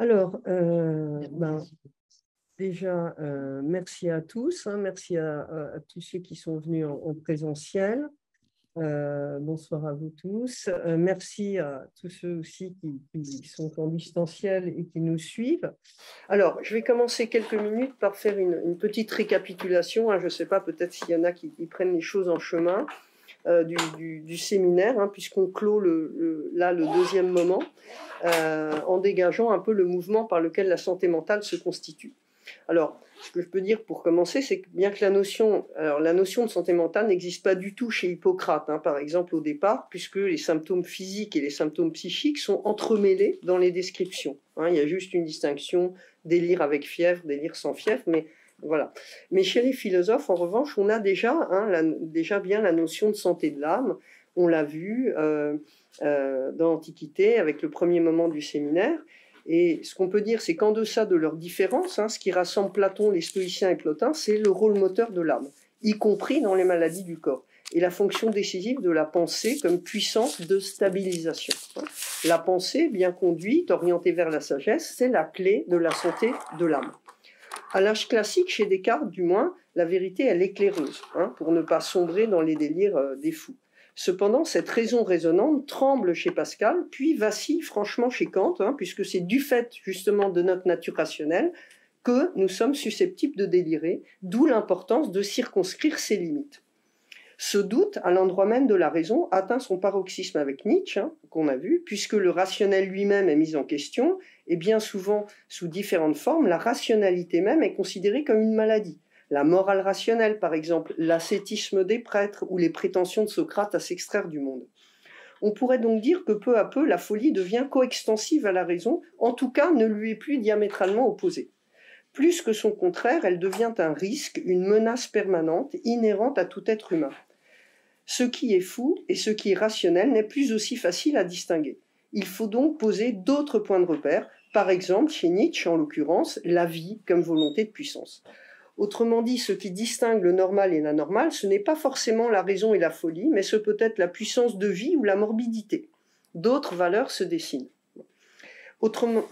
Alors, euh, ben, déjà, euh, merci à tous. Hein, merci à, tous ceux qui sont venus en, présentiel. Euh, bonsoir à vous tous. merci à tous ceux aussi qui, sont en distanciel et qui nous suivent. Alors, je vais commencer quelques minutes par faire une, petite récapitulation. Hein. je ne sais pas, peut-être s'il y en a qui, prennent les choses en chemin. Euh, du, séminaire, hein, puisqu'on clôt là le deuxième moment, euh, en dégageant un peu le mouvement par lequel la santé mentale se constitue. Alors, ce que je peux dire pour commencer, c'est que bien que la notion, la notion de santé mentale n'existe pas du tout chez Hippocrate, hein, par exemple au départ, puisque les symptômes physiques et les symptômes psychiques sont entremêlés dans les descriptions. Hein. il y a juste une distinction délire avec fièvre, délire sans fièvre, mais voilà. Mais chez les philosophes, en revanche, on a déjà, hein, déjà bien la notion de santé de l'âme. On l'a vu euh, euh, dans l'Antiquité avec le premier moment du séminaire. Et ce qu'on peut dire, c'est qu'en deçà de leurs différences, hein, ce qui rassemble Platon, les stoïciens et Plotin, c'est le rôle moteur de l'âme, y compris dans les maladies du corps, et la fonction décisive de la pensée comme puissance de stabilisation. Hein. La pensée, bien conduite, orientée vers la sagesse, c'est la clé de la santé de l'âme. À l'âge classique, chez Descartes du moins, la vérité elle est éclaireuse hein, pour ne pas sombrer dans les délires euh, des fous. Cependant, cette raison raisonnante tremble chez Pascal, puis vacille franchement chez Kant, hein, puisque c'est du fait justement de notre nature rationnelle que nous sommes susceptibles de délirer, d'où l'importance de circonscrire ses limites. Ce doute, à l'endroit même de la raison, atteint son paroxysme avec Nietzsche, hein, qu'on a vu, puisque le rationnel lui-même est mis en question et bien souvent sous différentes formes, la rationalité même est considérée comme une maladie. La morale rationnelle, par exemple, l'ascétisme des prêtres ou les prétentions de Socrate à s'extraire du monde. On pourrait donc dire que peu à peu, la folie devient coextensive à la raison, en tout cas ne lui est plus diamétralement opposée. Plus que son contraire, elle devient un risque, une menace permanente, inhérente à tout être humain. Ce qui est fou et ce qui est rationnel n'est plus aussi facile à distinguer. Il faut donc poser d'autres points de repère par exemple, chez Nietzsche, en l'occurrence, la vie comme volonté de puissance. Autrement dit, ce qui distingue le normal et l'anormal, ce n'est pas forcément la raison et la folie, mais ce peut être la puissance de vie ou la morbidité. D'autres valeurs se dessinent. Autrement,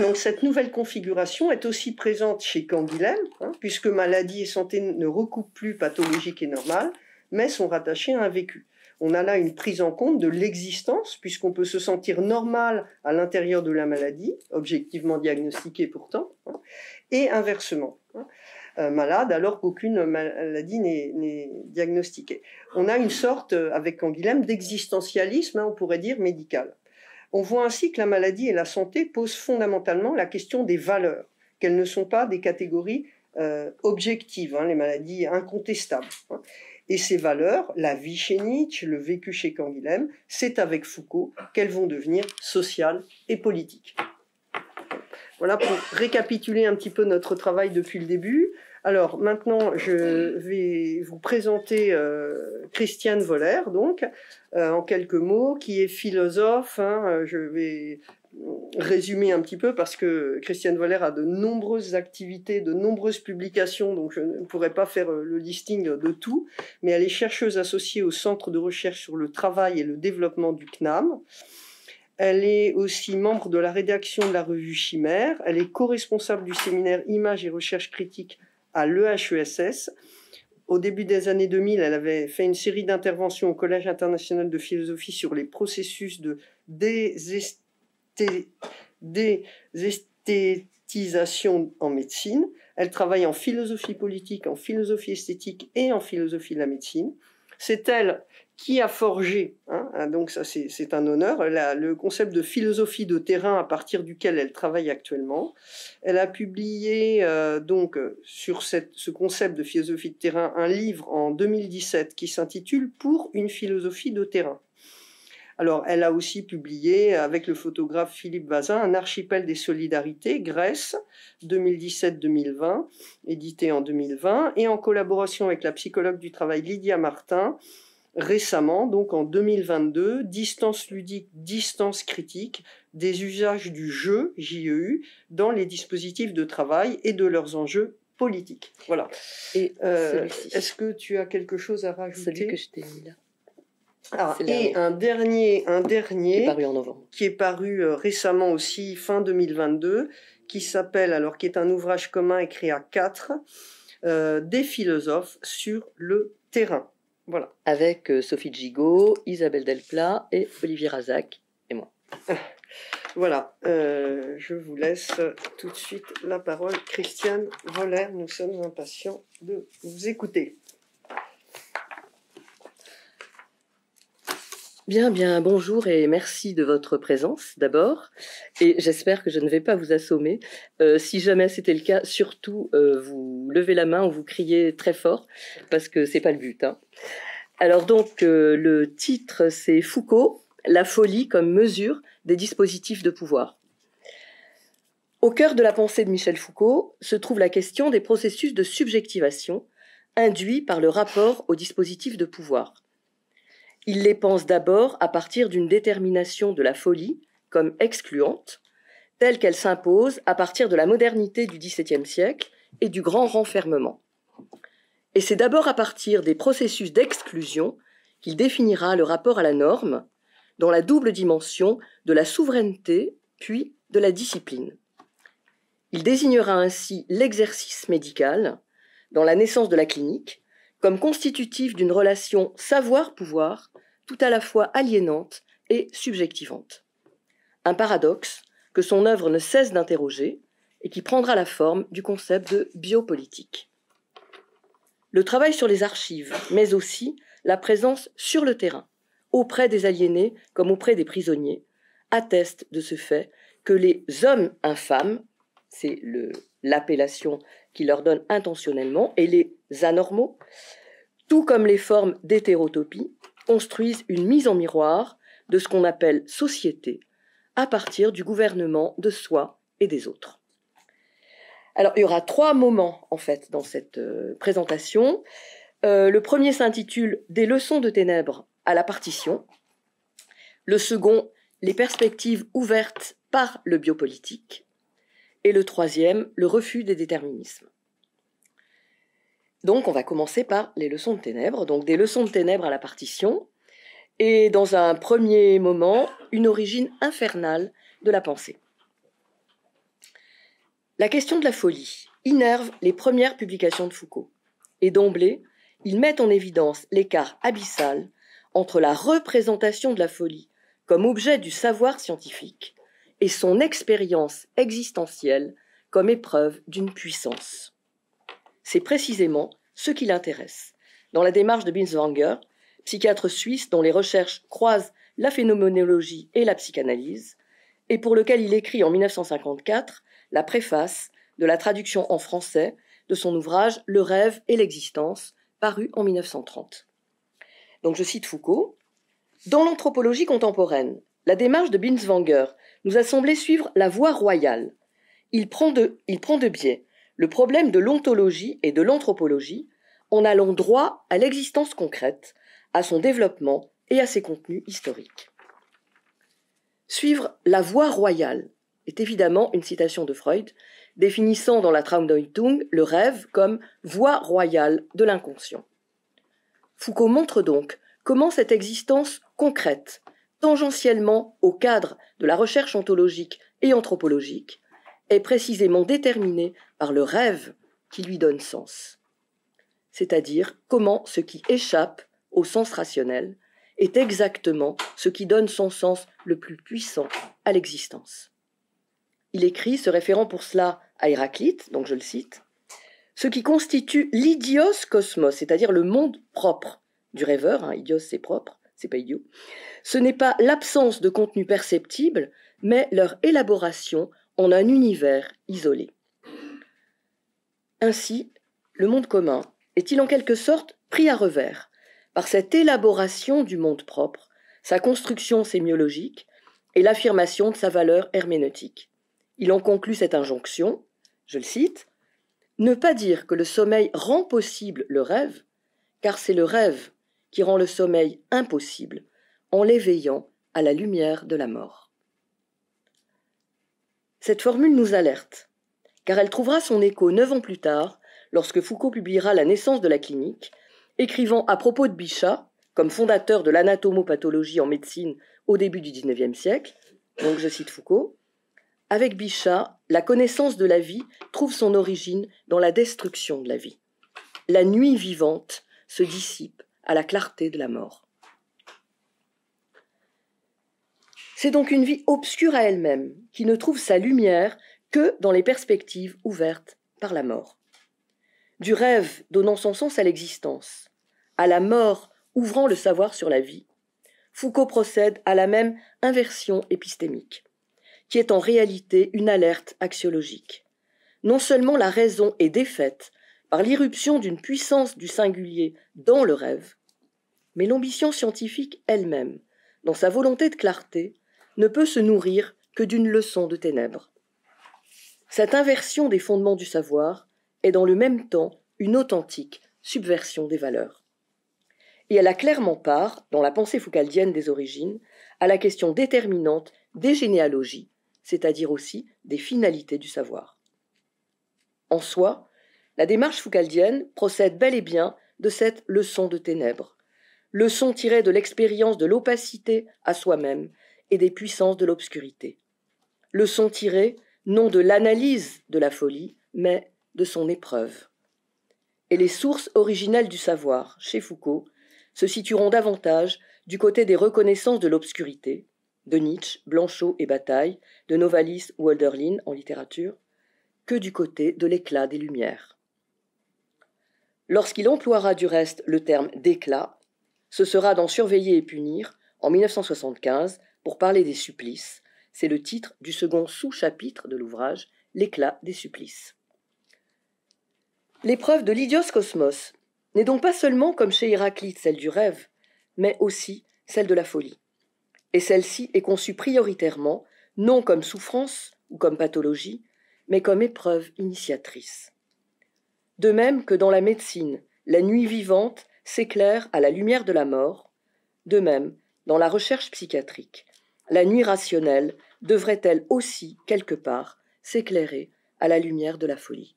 donc cette nouvelle configuration est aussi présente chez Canguilhem, hein, puisque maladie et santé ne recoupent plus pathologique et normal, mais sont rattachées à un vécu on a là une prise en compte de l'existence, puisqu'on peut se sentir normal à l'intérieur de la maladie, objectivement diagnostiquée pourtant, hein, et inversement. Hein, euh, malade alors qu'aucune maladie n'est diagnostiquée. On a une sorte, euh, avec Anguilhem, d'existentialisme, hein, on pourrait dire médical. On voit ainsi que la maladie et la santé posent fondamentalement la question des valeurs, qu'elles ne sont pas des catégories euh, objectives, les maladies incontestables. Et ces valeurs, la vie chez Nietzsche, le vécu chez Canguilhem, c'est avec Foucault qu'elles vont devenir sociales et politiques. Voilà pour récapituler un petit peu notre travail depuis le début. Alors maintenant, je vais vous présenter euh, Christiane Voller, donc, euh, en quelques mots, qui est philosophe. Hein, euh, je vais résumer un petit peu parce que Christiane Voller a de nombreuses activités, de nombreuses publications, donc je ne pourrais pas faire euh, le listing de tout, mais elle est chercheuse associée au Centre de recherche sur le travail et le développement du CNAM. Elle est aussi membre de la rédaction de la revue Chimère. Elle est co-responsable du séminaire Images et Recherche critique à l'EHESS. Au début des années 2000, elle avait fait une série d'interventions au Collège international de philosophie sur les processus de désestimation des esthétisations en médecine. Elle travaille en philosophie politique, en philosophie esthétique et en philosophie de la médecine. C'est elle qui a forgé, hein, hein, donc ça c'est un honneur, le concept de philosophie de terrain à partir duquel elle travaille actuellement. Elle a publié euh, donc sur ce concept de philosophie de terrain un livre en 2017 qui s'intitule Pour une philosophie de terrain. Alors, elle a aussi publié avec le photographe Philippe Bazin, un archipel des solidarités, Grèce, 2017-2020, édité en 2020, et en collaboration avec la psychologue du travail Lydia Martin, récemment, donc en 2022, distance ludique, distance critique, des usages du jeu, JEU, dans les dispositifs de travail et de leurs enjeux politiques. Voilà. Et euh, est-ce que tu as quelque chose à rajouter Celui que je là. Ah, et un dernier, un dernier qui est paru en novembre, qui est paru euh, récemment aussi fin 2022, qui s'appelle alors qui est un ouvrage commun écrit à quatre euh, des philosophes sur le terrain. Voilà. Avec euh, Sophie Gigot, Isabelle Delplat et Olivier Razac et moi. voilà, je vous laisse tout de suite la parole. Christiane Voller, nous sommes impatients de vous écouter. Bien, bien, bonjour et merci de votre présence d'abord. Et j'espère que je ne vais pas vous assommer. Euh, si jamais c'était le cas, surtout euh, vous levez la main ou vous criez très fort parce que c'est pas le but. Hein. Alors donc euh, le titre c'est Foucault, la folie comme mesure des dispositifs de pouvoir. Au cœur de la pensée de Michel Foucault se trouve la question des processus de subjectivation induits par le rapport aux dispositifs de pouvoir il les pense d'abord à partir d'une détermination de la folie comme excluante, telle qu'elle s'impose à partir de la modernité du XVIIe siècle et du grand renfermement. Et c'est d'abord à partir des processus d'exclusion qu'il définira le rapport à la norme dans la double dimension de la souveraineté puis de la discipline. Il désignera ainsi l'exercice médical dans la naissance de la clinique comme constitutif d'une relation savoir-pouvoir tout à la fois aliénante et subjectivante. Un paradoxe que son œuvre ne cesse d'interroger et qui prendra la forme du concept de biopolitique. Le travail sur les archives, mais aussi la présence sur le terrain, auprès des aliénés comme auprès des prisonniers, atteste de ce fait que les hommes infâmes, c'est l'appellation qui leur donne intentionnellement, et les anormaux, tout comme les formes d'hétérotopie, construisent une mise en miroir de ce qu'on appelle société à partir du gouvernement de soi et des autres. Alors, il y aura trois moments, en fait, dans cette euh, présentation. Euh, le premier s'intitule Des leçons de ténèbres à la partition. Le second, Les perspectives ouvertes par le biopolitique. Et le troisième, Le refus des déterminismes. Donc on va commencer par les leçons de ténèbres, donc des leçons de ténèbres à la partition, et dans un premier moment, une origine infernale de la pensée. La question de la folie innerve les premières publications de Foucault, et d'emblée, ils mettent en évidence l'écart abyssal entre la représentation de la folie comme objet du savoir scientifique et son expérience existentielle comme épreuve d'une puissance. C'est précisément ce qui l'intéresse. Dans la démarche de Binswanger, psychiatre suisse dont les recherches croisent la phénoménologie et la psychanalyse, et pour lequel il écrit en 1954 la préface de la traduction en français de son ouvrage Le rêve et l'existence, paru en 1930. Donc je cite Foucault. Dans l'anthropologie contemporaine, la démarche de Binswanger nous a semblé suivre la voie royale. Il prend de, il prend de biais le problème de l'ontologie et de l'anthropologie en allant droit à l'existence concrète, à son développement et à ses contenus historiques. Suivre la voie royale est évidemment une citation de Freud, définissant dans la Traumdeutung le rêve comme voie royale de l'inconscient. Foucault montre donc comment cette existence concrète, tangentiellement au cadre de la recherche ontologique et anthropologique, est précisément déterminé par le rêve qui lui donne sens, c'est-à-dire comment ce qui échappe au sens rationnel est exactement ce qui donne son sens le plus puissant à l'existence. Il écrit, se référant pour cela à Héraclite, donc je le cite, ce qui constitue l'idios cosmos, c'est-à-dire le monde propre du rêveur, hein, idios c'est propre, c'est pas idiot, ce n'est pas l'absence de contenu perceptible, mais leur élaboration en un univers isolé. Ainsi, le monde commun est-il en quelque sorte pris à revers par cette élaboration du monde propre, sa construction sémiologique et l'affirmation de sa valeur herméneutique. Il en conclut cette injonction, je le cite, Ne pas dire que le sommeil rend possible le rêve, car c'est le rêve qui rend le sommeil impossible en l'éveillant à la lumière de la mort. Cette formule nous alerte, car elle trouvera son écho neuf ans plus tard, lorsque Foucault publiera La naissance de la clinique, écrivant à propos de Bichat, comme fondateur de l'anatomopathologie en médecine au début du XIXe siècle, donc je cite Foucault, Avec Bichat, la connaissance de la vie trouve son origine dans la destruction de la vie. La nuit vivante se dissipe à la clarté de la mort. C'est donc une vie obscure à elle-même, qui ne trouve sa lumière que dans les perspectives ouvertes par la mort. Du rêve donnant son sens à l'existence, à la mort ouvrant le savoir sur la vie, Foucault procède à la même inversion épistémique, qui est en réalité une alerte axiologique. Non seulement la raison est défaite par l'irruption d'une puissance du singulier dans le rêve, mais l'ambition scientifique elle-même, dans sa volonté de clarté, ne peut se nourrir que d'une leçon de ténèbres. Cette inversion des fondements du savoir est dans le même temps une authentique subversion des valeurs. Et elle a clairement part, dans la pensée foucaldienne des origines, à la question déterminante des généalogies, c'est-à-dire aussi des finalités du savoir. En soi, la démarche foucaldienne procède bel et bien de cette leçon de ténèbres, leçon tirée de l'expérience de l'opacité à soi-même et des puissances de l'obscurité. Leçon tirée non de l'analyse de la folie, mais de son épreuve. Et les sources originelles du savoir, chez Foucault, se situeront davantage du côté des reconnaissances de l'obscurité, de Nietzsche, Blanchot et Bataille, de Novalis ou Hölderlin en littérature, que du côté de l'éclat des Lumières. Lorsqu'il emploiera du reste le terme d'éclat, ce sera dans Surveiller et punir en 1975 pour parler des supplices. C'est le titre du second sous-chapitre de l'ouvrage, L'éclat des supplices. L'épreuve de l'idios cosmos n'est donc pas seulement, comme chez Héraclite, celle du rêve, mais aussi celle de la folie. Et celle-ci est conçue prioritairement, non comme souffrance ou comme pathologie, mais comme épreuve initiatrice. De même que dans la médecine, la nuit vivante s'éclaire à la lumière de la mort, de même, dans la recherche psychiatrique, la nuit rationnelle devrait-elle aussi, quelque part, s'éclairer à la lumière de la folie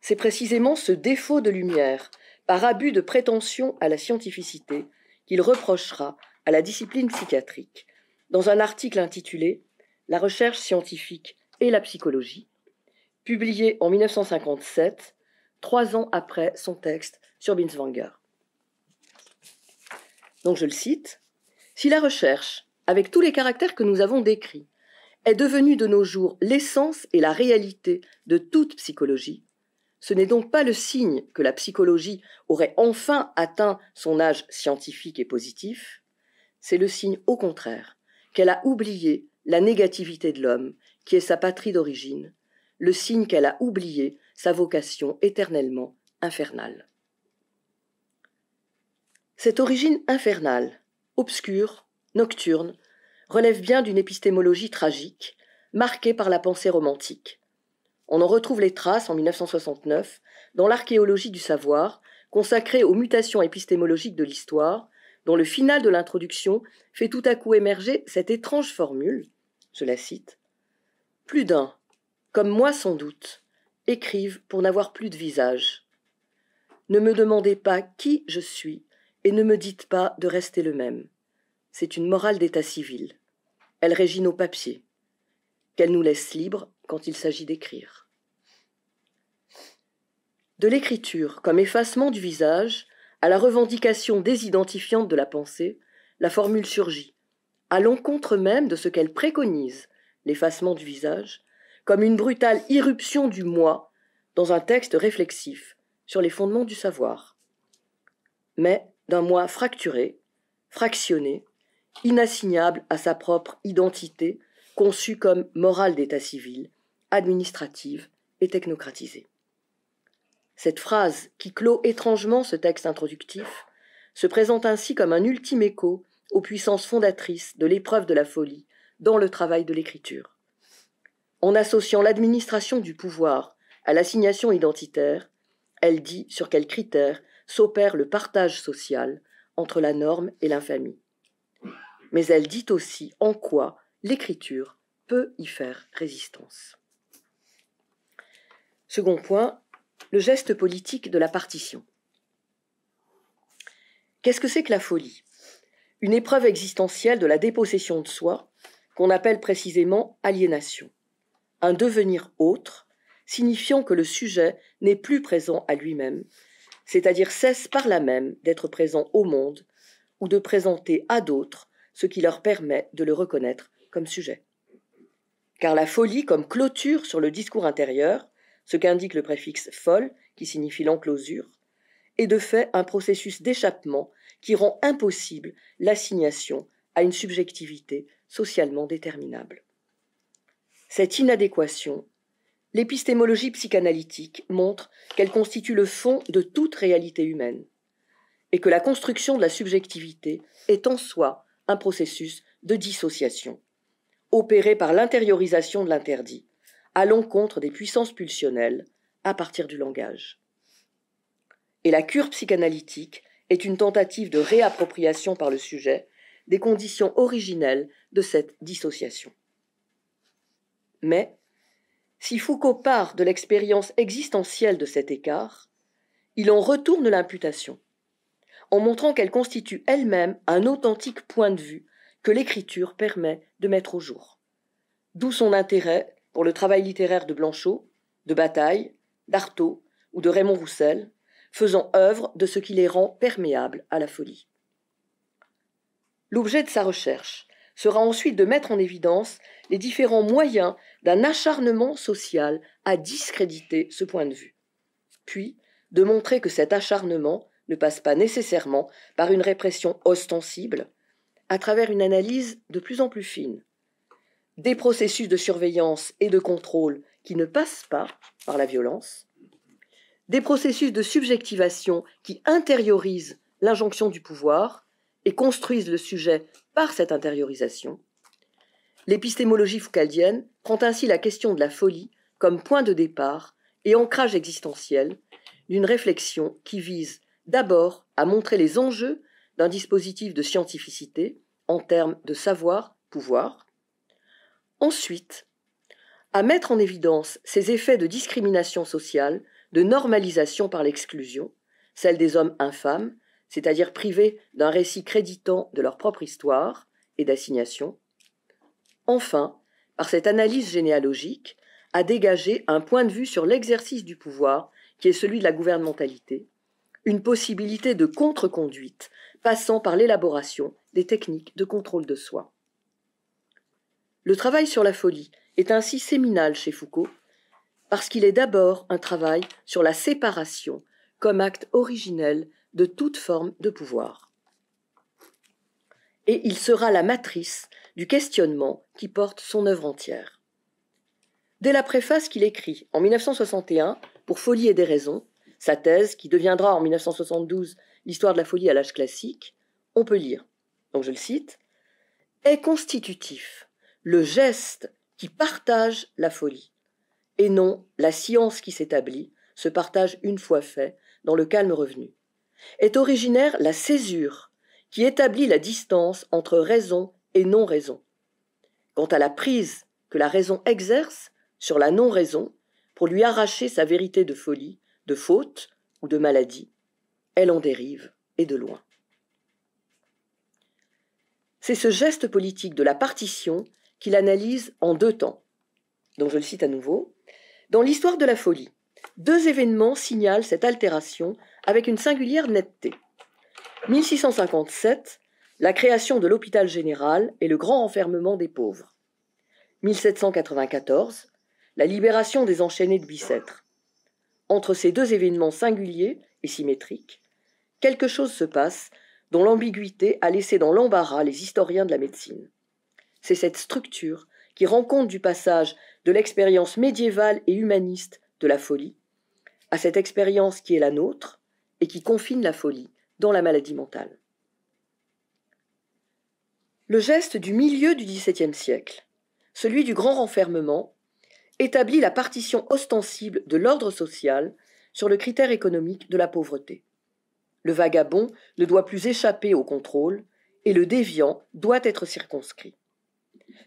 C'est précisément ce défaut de lumière, par abus de prétention à la scientificité, qu'il reprochera à la discipline psychiatrique, dans un article intitulé La recherche scientifique et la psychologie, publié en 1957, trois ans après son texte sur Binswanger. Donc je le cite si la recherche, avec tous les caractères que nous avons décrits, est devenue de nos jours l'essence et la réalité de toute psychologie, ce n'est donc pas le signe que la psychologie aurait enfin atteint son âge scientifique et positif, c'est le signe au contraire qu'elle a oublié la négativité de l'homme, qui est sa patrie d'origine, le signe qu'elle a oublié sa vocation éternellement infernale. Cette origine infernale, obscure, nocturne, relève bien d'une épistémologie tragique, marquée par la pensée romantique. On en retrouve les traces en 1969 dans l'archéologie du savoir, consacrée aux mutations épistémologiques de l'histoire, dont le final de l'introduction fait tout à coup émerger cette étrange formule, je la cite, Plus d'un, comme moi sans doute, écrivent pour n'avoir plus de visage. Ne me demandez pas qui je suis, et ne me dites pas de rester le même. C'est une morale d'état civil. Elle régit nos papiers, qu'elle nous laisse libres quand il s'agit d'écrire. De l'écriture comme effacement du visage à la revendication désidentifiante de la pensée, la formule surgit, à l'encontre même de ce qu'elle préconise, l'effacement du visage, comme une brutale irruption du moi dans un texte réflexif sur les fondements du savoir. Mais d'un moi fracturé, fractionné, inassignable à sa propre identité, conçue comme morale d'état civil, administrative et technocratisée. Cette phrase, qui clôt étrangement ce texte introductif, se présente ainsi comme un ultime écho aux puissances fondatrices de l'épreuve de la folie dans le travail de l'écriture. En associant l'administration du pouvoir à l'assignation identitaire, elle dit sur quels critères s'opère le partage social entre la norme et l'infamie. Mais elle dit aussi en quoi l'écriture peut y faire résistance. Second point, le geste politique de la partition. Qu'est-ce que c'est que la folie Une épreuve existentielle de la dépossession de soi qu'on appelle précisément aliénation. Un devenir autre, signifiant que le sujet n'est plus présent à lui-même, c'est-à-dire cesse par là même d'être présent au monde ou de présenter à d'autres ce qui leur permet de le reconnaître comme sujet. Car la folie comme clôture sur le discours intérieur, ce qu'indique le préfixe folle, qui signifie l'enclosure, est de fait un processus d'échappement qui rend impossible l'assignation à une subjectivité socialement déterminable. Cette inadéquation l'épistémologie psychanalytique montre qu'elle constitue le fond de toute réalité humaine et que la construction de la subjectivité est en soi un processus de dissociation, opéré par l'intériorisation de l'interdit, à l'encontre des puissances pulsionnelles à partir du langage. Et la cure psychanalytique est une tentative de réappropriation par le sujet des conditions originelles de cette dissociation. Mais si Foucault part de l'expérience existentielle de cet écart, il en retourne l'imputation, en montrant qu'elle constitue elle-même un authentique point de vue que l'écriture permet de mettre au jour. D'où son intérêt pour le travail littéraire de Blanchot, de Bataille, d'Artaud ou de Raymond Roussel, faisant œuvre de ce qui les rend perméables à la folie. L'objet de sa recherche sera ensuite de mettre en évidence les différents moyens d'un acharnement social à discréditer ce point de vue. Puis, de montrer que cet acharnement ne passe pas nécessairement par une répression ostensible, à travers une analyse de plus en plus fine. Des processus de surveillance et de contrôle qui ne passent pas par la violence, des processus de subjectivation qui intériorisent l'injonction du pouvoir, et construisent le sujet par cette intériorisation, l'épistémologie foucaldienne prend ainsi la question de la folie comme point de départ et ancrage existentiel d'une réflexion qui vise d'abord à montrer les enjeux d'un dispositif de scientificité en termes de savoir-pouvoir, ensuite à mettre en évidence ces effets de discrimination sociale, de normalisation par l'exclusion, celle des hommes infâmes, c'est-à-dire privés d'un récit créditant de leur propre histoire et d'assignation. Enfin, par cette analyse généalogique, à dégager un point de vue sur l'exercice du pouvoir qui est celui de la gouvernementalité, une possibilité de contre-conduite passant par l'élaboration des techniques de contrôle de soi. Le travail sur la folie est ainsi séminal chez Foucault parce qu'il est d'abord un travail sur la séparation comme acte originel de toute forme de pouvoir. Et il sera la matrice du questionnement qui porte son œuvre entière. Dès la préface qu'il écrit en 1961 pour Folie et des raisons, sa thèse qui deviendra en 1972 l'histoire de la folie à l'âge classique, on peut lire, donc je le cite, est constitutif le geste qui partage la folie, et non la science qui s'établit, se partage une fois fait, dans le calme revenu est originaire la césure, qui établit la distance entre raison et non-raison. Quant à la prise que la raison exerce sur la non-raison pour lui arracher sa vérité de folie, de faute ou de maladie, elle en dérive, et de loin. C'est ce geste politique de la partition qu'il analyse en deux temps, dont je le cite à nouveau. Dans l'histoire de la folie, deux événements signalent cette altération avec une singulière netteté. 1657, la création de l'hôpital général et le grand enfermement des pauvres. 1794, la libération des enchaînés de Bicêtre. Entre ces deux événements singuliers et symétriques, quelque chose se passe dont l'ambiguïté a laissé dans l'embarras les historiens de la médecine. C'est cette structure qui rend compte du passage de l'expérience médiévale et humaniste de la folie à cette expérience qui est la nôtre, et qui confine la folie dans la maladie mentale. Le geste du milieu du XVIIe siècle, celui du grand renfermement, établit la partition ostensible de l'ordre social sur le critère économique de la pauvreté. Le vagabond ne doit plus échapper au contrôle et le déviant doit être circonscrit,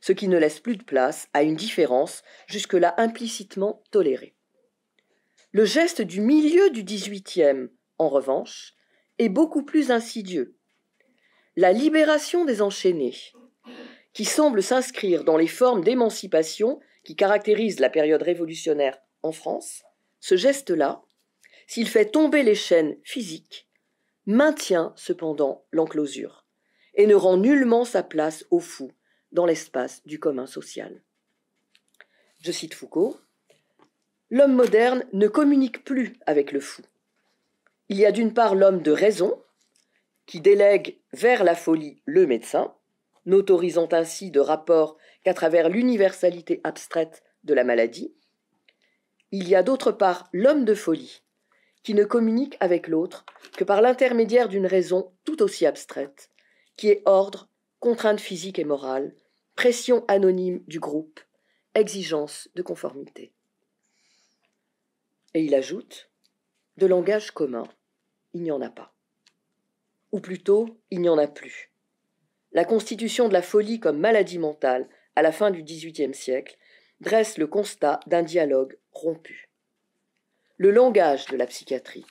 ce qui ne laisse plus de place à une différence jusque-là implicitement tolérée. Le geste du milieu du XVIIIe en revanche, est beaucoup plus insidieux. La libération des enchaînés, qui semble s'inscrire dans les formes d'émancipation qui caractérisent la période révolutionnaire en France, ce geste-là, s'il fait tomber les chaînes physiques, maintient cependant l'enclosure et ne rend nullement sa place au fou dans l'espace du commun social. Je cite Foucault L'homme moderne ne communique plus avec le fou. Il y a d'une part l'homme de raison, qui délègue vers la folie le médecin, n'autorisant ainsi de rapport qu'à travers l'universalité abstraite de la maladie. Il y a d'autre part l'homme de folie, qui ne communique avec l'autre que par l'intermédiaire d'une raison tout aussi abstraite, qui est ordre, contrainte physique et morale, pression anonyme du groupe, exigence de conformité. Et il ajoute, de langage commun il n'y en a pas. Ou plutôt, il n'y en a plus. La constitution de la folie comme maladie mentale, à la fin du XVIIIe siècle, dresse le constat d'un dialogue rompu. Le langage de la psychiatrie,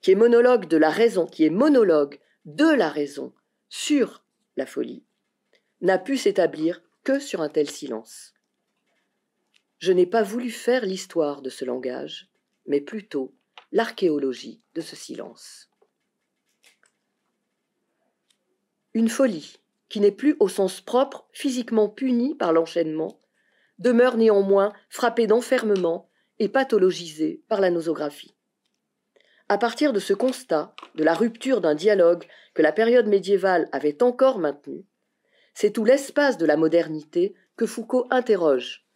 qui est monologue de la raison, qui est monologue de la raison sur la folie, n'a pu s'établir que sur un tel silence. Je n'ai pas voulu faire l'histoire de ce langage, mais plutôt l'archéologie de ce silence. Une folie, qui n'est plus au sens propre physiquement punie par l'enchaînement, demeure néanmoins frappée d'enfermement et pathologisée par la nosographie. À partir de ce constat, de la rupture d'un dialogue que la période médiévale avait encore maintenu, c'est tout l'espace de la modernité que Foucault interroge,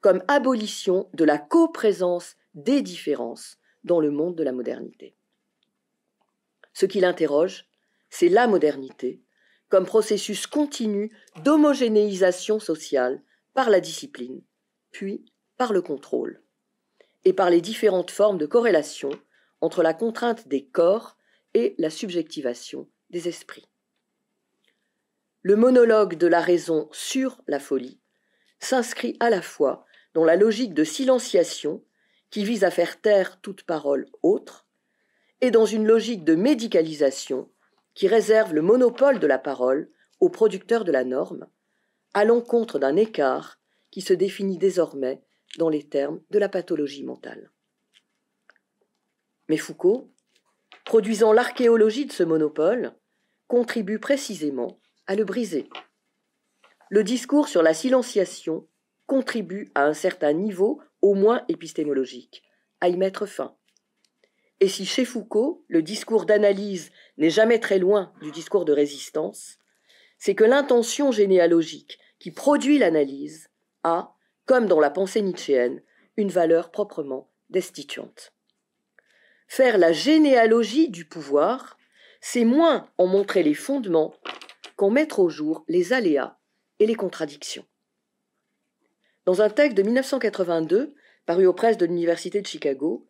comme abolition de la coprésence des différences dans le monde de la modernité. Ce qui l'interroge, c'est la modernité comme processus continu d'homogénéisation sociale par la discipline, puis par le contrôle, et par les différentes formes de corrélation entre la contrainte des corps et la subjectivation des esprits. Le monologue de la raison sur la folie s'inscrit à la fois dans la logique de silenciation qui vise à faire taire toute parole autre, et dans une logique de médicalisation qui réserve le monopole de la parole aux producteurs de la norme, à l'encontre d'un écart qui se définit désormais dans les termes de la pathologie mentale. Mais Foucault, produisant l'archéologie de ce monopole, contribue précisément à le briser. Le discours sur la silenciation contribue à un certain niveau au moins épistémologique, à y mettre fin. Et si chez Foucault, le discours d'analyse n'est jamais très loin du discours de résistance, c'est que l'intention généalogique qui produit l'analyse a, comme dans la pensée nietzschéenne, une valeur proprement destituante. Faire la généalogie du pouvoir, c'est moins en montrer les fondements qu'en mettre au jour les aléas et les contradictions. Dans un texte de 1982, paru aux presses de l'Université de Chicago,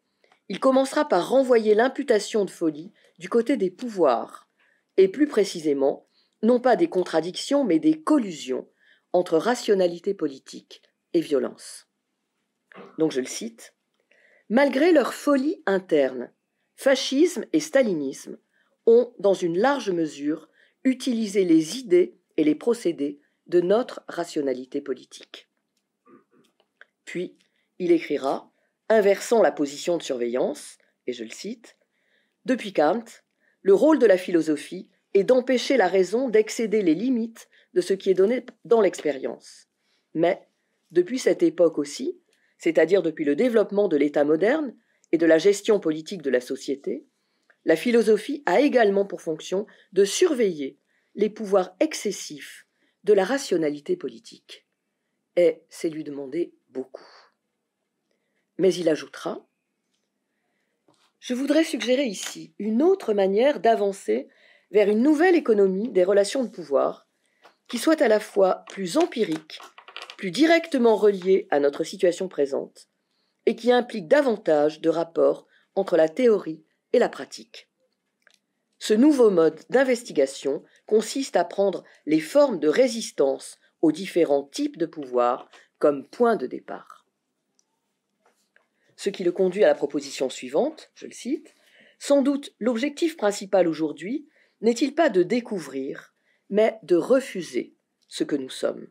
il commencera par renvoyer l'imputation de folie du côté des pouvoirs, et plus précisément, non pas des contradictions, mais des collusions entre rationalité politique et violence. Donc je le cite. Malgré leur folie interne, fascisme et stalinisme ont, dans une large mesure, utilisé les idées et les procédés de notre rationalité politique. Puis, il écrira, inversant la position de surveillance, et je le cite, Depuis Kant, le rôle de la philosophie est d'empêcher la raison d'excéder les limites de ce qui est donné dans l'expérience. Mais, depuis cette époque aussi, c'est-à-dire depuis le développement de l'État moderne et de la gestion politique de la société, la philosophie a également pour fonction de surveiller les pouvoirs excessifs de la rationalité politique. Et c'est lui demander beaucoup. Mais il ajoutera Je voudrais suggérer ici une autre manière d'avancer vers une nouvelle économie des relations de pouvoir qui soit à la fois plus empirique, plus directement reliée à notre situation présente et qui implique davantage de rapports entre la théorie et la pratique. Ce nouveau mode d'investigation consiste à prendre les formes de résistance aux différents types de pouvoir comme point de départ. Ce qui le conduit à la proposition suivante, je le cite, Sans doute l'objectif principal aujourd'hui n'est-il pas de découvrir, mais de refuser ce que nous sommes.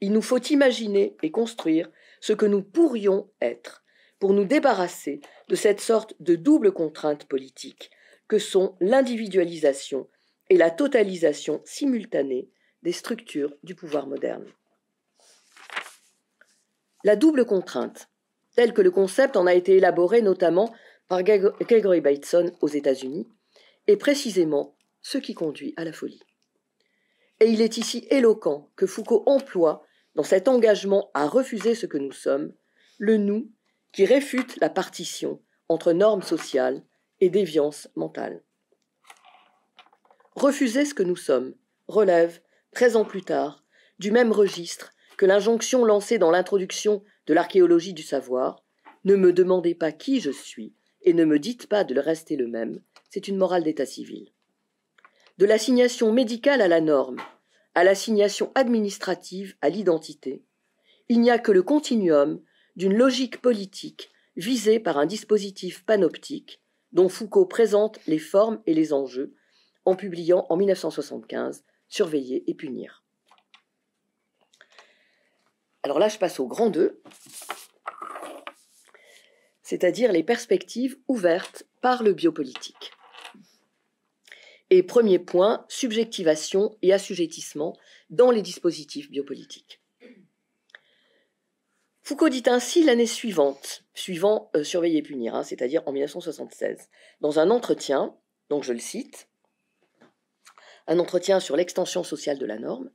Il nous faut imaginer et construire ce que nous pourrions être pour nous débarrasser de cette sorte de double contrainte politique que sont l'individualisation et la totalisation simultanée des structures du pouvoir moderne. La double contrainte, telle que le concept en a été élaboré notamment par Gregory Bateson aux États-Unis, est précisément ce qui conduit à la folie. Et il est ici éloquent que Foucault emploie, dans cet engagement à refuser ce que nous sommes, le nous qui réfute la partition entre normes sociales et déviance mentale. Refuser ce que nous sommes relève, 13 ans plus tard, du même registre que l'injonction lancée dans l'introduction de l'archéologie du savoir Ne me demandez pas qui je suis et ne me dites pas de le rester le même, c'est une morale d'état civil. De l'assignation médicale à la norme, à l'assignation administrative à l'identité, il n'y a que le continuum d'une logique politique visée par un dispositif panoptique dont Foucault présente les formes et les enjeux en publiant en 1975 Surveiller et punir. Alors là, je passe au grand 2, c'est-à-dire les perspectives ouvertes par le biopolitique. Et premier point, subjectivation et assujettissement dans les dispositifs biopolitiques. Foucault dit ainsi l'année suivante, suivant euh, Surveiller et punir, hein, c'est-à-dire en 1976, dans un entretien, donc je le cite, un entretien sur l'extension sociale de la norme,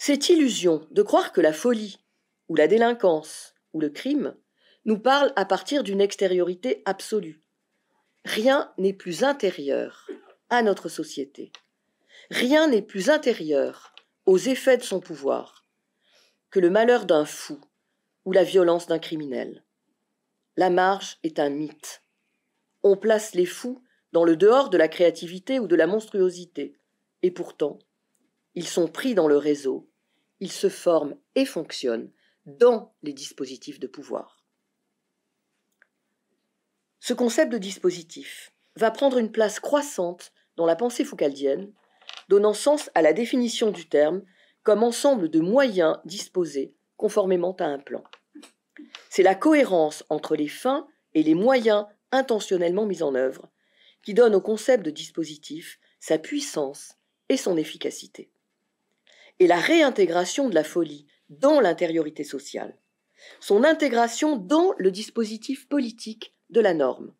cette illusion de croire que la folie, ou la délinquance, ou le crime, nous parle à partir d'une extériorité absolue. Rien n'est plus intérieur à notre société. Rien n'est plus intérieur aux effets de son pouvoir que le malheur d'un fou ou la violence d'un criminel. La marge est un mythe. On place les fous dans le dehors de la créativité ou de la monstruosité, et pourtant, ils sont pris dans le réseau il se forment et fonctionne dans les dispositifs de pouvoir. Ce concept de dispositif va prendre une place croissante dans la pensée foucaldienne, donnant sens à la définition du terme comme ensemble de moyens disposés conformément à un plan. C'est la cohérence entre les fins et les moyens intentionnellement mis en œuvre qui donne au concept de dispositif sa puissance et son efficacité et la réintégration de la folie dans l'intériorité sociale, son intégration dans le dispositif politique de la norme,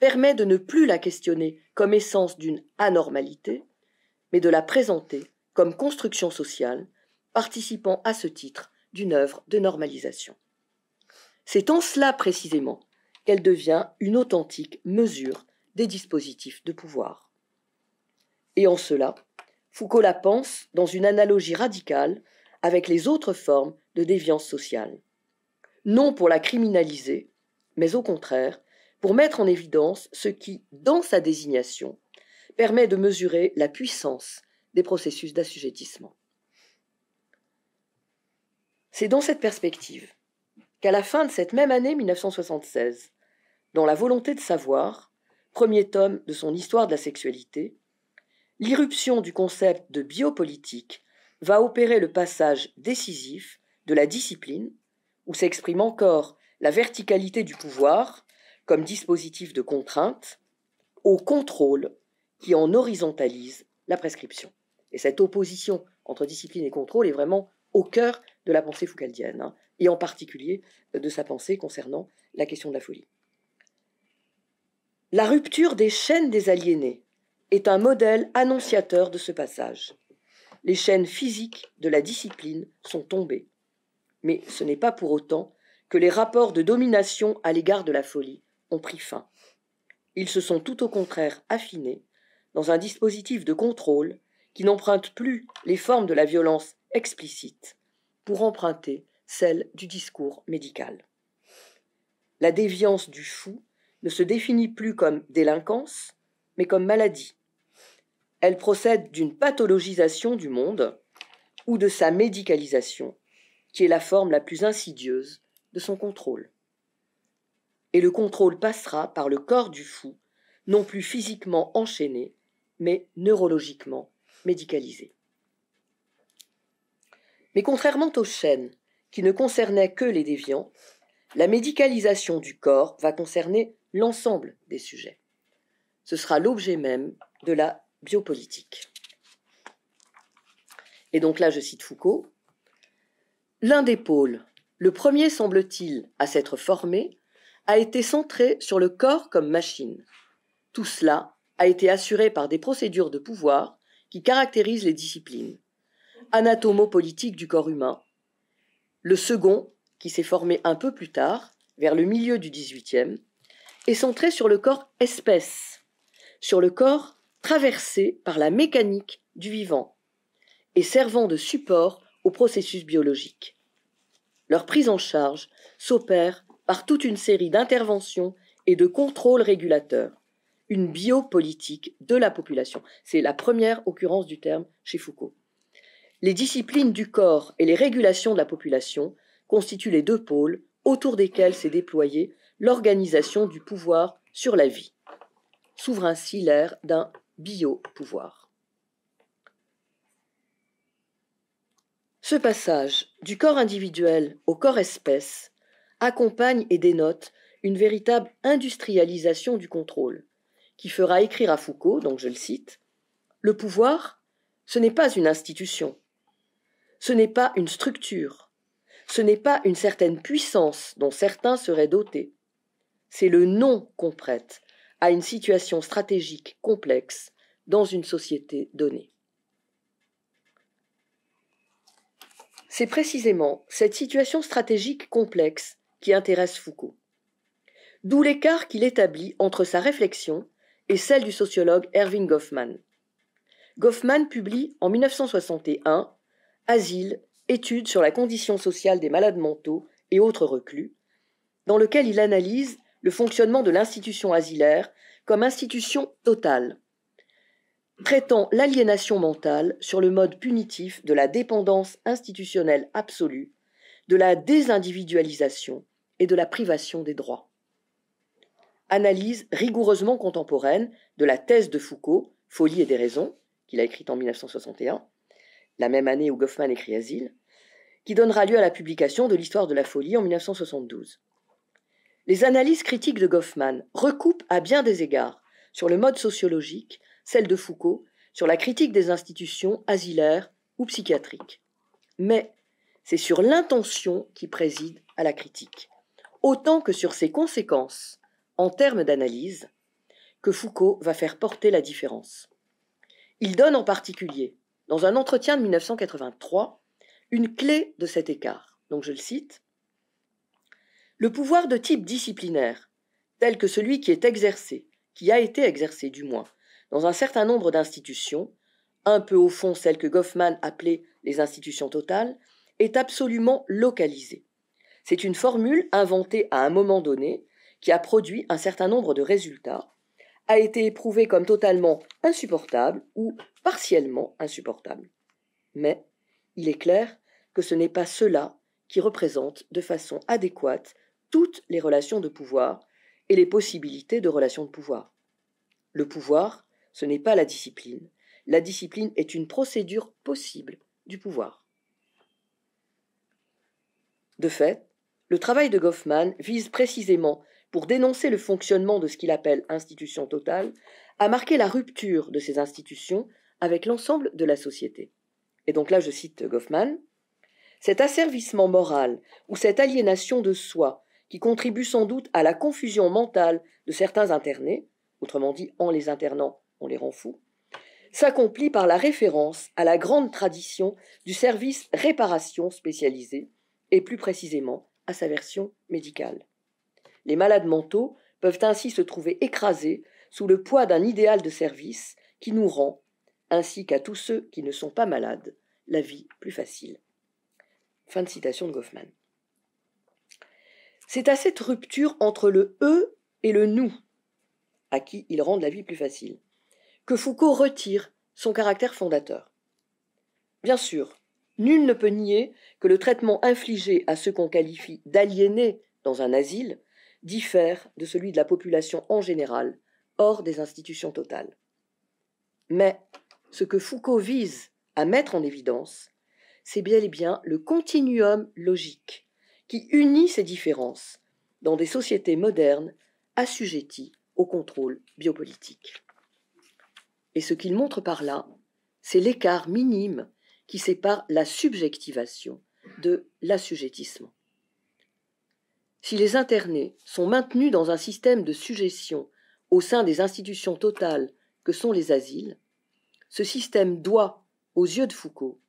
permet de ne plus la questionner comme essence d'une anormalité, mais de la présenter comme construction sociale, participant à ce titre d'une œuvre de normalisation. C'est en cela précisément qu'elle devient une authentique mesure des dispositifs de pouvoir. Et en cela, Foucault la pense dans une analogie radicale avec les autres formes de déviance sociale. Non pour la criminaliser, mais au contraire, pour mettre en évidence ce qui, dans sa désignation, permet de mesurer la puissance des processus d'assujettissement. C'est dans cette perspective qu'à la fin de cette même année 1976, dans La volonté de savoir, premier tome de son histoire de la sexualité, l'irruption du concept de biopolitique va opérer le passage décisif de la discipline, où s'exprime encore la verticalité du pouvoir comme dispositif de contrainte, au contrôle qui en horizontalise la prescription. Et cette opposition entre discipline et contrôle est vraiment au cœur de la pensée foucaldienne, hein, et en particulier de sa pensée concernant la question de la folie. La rupture des chaînes des aliénés est un modèle annonciateur de ce passage. Les chaînes physiques de la discipline sont tombées. Mais ce n'est pas pour autant que les rapports de domination à l'égard de la folie ont pris fin. Ils se sont tout au contraire affinés dans un dispositif de contrôle qui n'emprunte plus les formes de la violence explicite pour emprunter celles du discours médical. La déviance du fou ne se définit plus comme délinquance, mais comme maladie. Elle procède d'une pathologisation du monde ou de sa médicalisation, qui est la forme la plus insidieuse de son contrôle. Et le contrôle passera par le corps du fou, non plus physiquement enchaîné, mais neurologiquement médicalisé. Mais contrairement aux chaînes, qui ne concernaient que les déviants, la médicalisation du corps va concerner l'ensemble des sujets. Ce sera l'objet même de la biopolitique. Et donc là, je cite Foucault. L'un des pôles, le premier semble-t-il à s'être formé, a été centré sur le corps comme machine. Tout cela a été assuré par des procédures de pouvoir qui caractérisent les disciplines. anatomopolitiques du corps humain. Le second, qui s'est formé un peu plus tard, vers le milieu du XVIIIe, est centré sur le corps espèce, sur le corps traversé par la mécanique du vivant et servant de support au processus biologique. Leur prise en charge s'opère par toute une série d'interventions et de contrôles régulateurs, une biopolitique de la population. C'est la première occurrence du terme chez Foucault. Les disciplines du corps et les régulations de la population constituent les deux pôles autour desquels s'est déployée l'organisation du pouvoir sur la vie s'ouvre ainsi l'ère d'un bio-pouvoir. Ce passage du corps individuel au corps espèce accompagne et dénote une véritable industrialisation du contrôle, qui fera écrire à Foucault, donc je le cite, Le pouvoir, ce n'est pas une institution, ce n'est pas une structure, ce n'est pas une certaine puissance dont certains seraient dotés, c'est le nom qu'on prête à une situation stratégique complexe dans une société donnée. C'est précisément cette situation stratégique complexe qui intéresse Foucault. D'où l'écart qu'il établit entre sa réflexion et celle du sociologue Erving Goffman. Goffman publie en 1961 Asile, étude sur la condition sociale des malades mentaux et autres reclus, dans lequel il analyse le fonctionnement de l'institution asilaire comme institution totale, traitant l'aliénation mentale sur le mode punitif de la dépendance institutionnelle absolue, de la désindividualisation et de la privation des droits. Analyse rigoureusement contemporaine de la thèse de Foucault, Folie et des raisons, qu'il a écrite en 1961, la même année où Goffman écrit Asile, qui donnera lieu à la publication de l'histoire de la folie en 1972. Les analyses critiques de Goffman recoupent à bien des égards, sur le mode sociologique, celle de Foucault, sur la critique des institutions asilaires ou psychiatriques. Mais c'est sur l'intention qui préside à la critique, autant que sur ses conséquences, en termes d'analyse, que Foucault va faire porter la différence. Il donne en particulier, dans un entretien de 1983, une clé de cet écart. Donc je le cite le pouvoir de type disciplinaire, tel que celui qui est exercé, qui a été exercé du moins, dans un certain nombre d'institutions, un peu au fond celles que Goffman appelait les institutions totales, est absolument localisé. C'est une formule inventée à un moment donné qui a produit un certain nombre de résultats, a été éprouvée comme totalement insupportable ou partiellement insupportable. Mais il est clair que ce n'est pas cela qui représente de façon adéquate toutes les relations de pouvoir et les possibilités de relations de pouvoir. Le pouvoir, ce n'est pas la discipline. La discipline est une procédure possible du pouvoir. De fait, le travail de Goffman vise précisément, pour dénoncer le fonctionnement de ce qu'il appelle institution totale, à marquer la rupture de ces institutions avec l'ensemble de la société. Et donc là, je cite Goffman, cet asservissement moral ou cette aliénation de soi qui contribue sans doute à la confusion mentale de certains internés, autrement dit en les internant on les rend fous, s'accomplit par la référence à la grande tradition du service réparation spécialisé, et plus précisément à sa version médicale. Les malades mentaux peuvent ainsi se trouver écrasés sous le poids d'un idéal de service qui nous rend, ainsi qu'à tous ceux qui ne sont pas malades, la vie plus facile. Fin de citation de Goffman. C'est à cette rupture entre le eux et le nous, à qui ils rendent la vie plus facile, que Foucault retire son caractère fondateur. Bien sûr, nul ne peut nier que le traitement infligé à ceux qu'on qualifie d'aliénés dans un asile diffère de celui de la population en général, hors des institutions totales. Mais ce que Foucault vise à mettre en évidence, c'est bien et bien le continuum logique qui unit ces différences dans des sociétés modernes assujetties au contrôle biopolitique. Et ce qu'il montre par là, c'est l'écart minime qui sépare la subjectivation de l'assujettissement. Si les internés sont maintenus dans un système de suggestion au sein des institutions totales que sont les asiles, ce système doit, aux yeux de Foucault,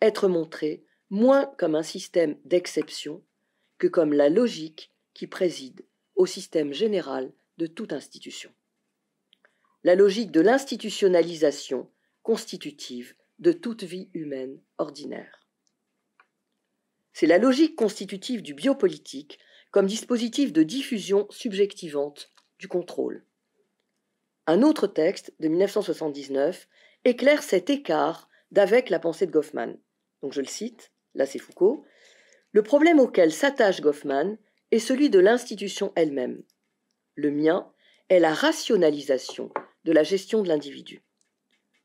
être montré moins comme un système d'exception que comme la logique qui préside au système général de toute institution. La logique de l'institutionnalisation constitutive de toute vie humaine ordinaire. C'est la logique constitutive du biopolitique comme dispositif de diffusion subjectivante du contrôle. Un autre texte de 1979 éclaire cet écart d'avec la pensée de Goffman. Donc je le cite, là c'est Foucault, le problème auquel s'attache Goffman est celui de l'institution elle-même. Le mien est la rationalisation de la gestion de l'individu.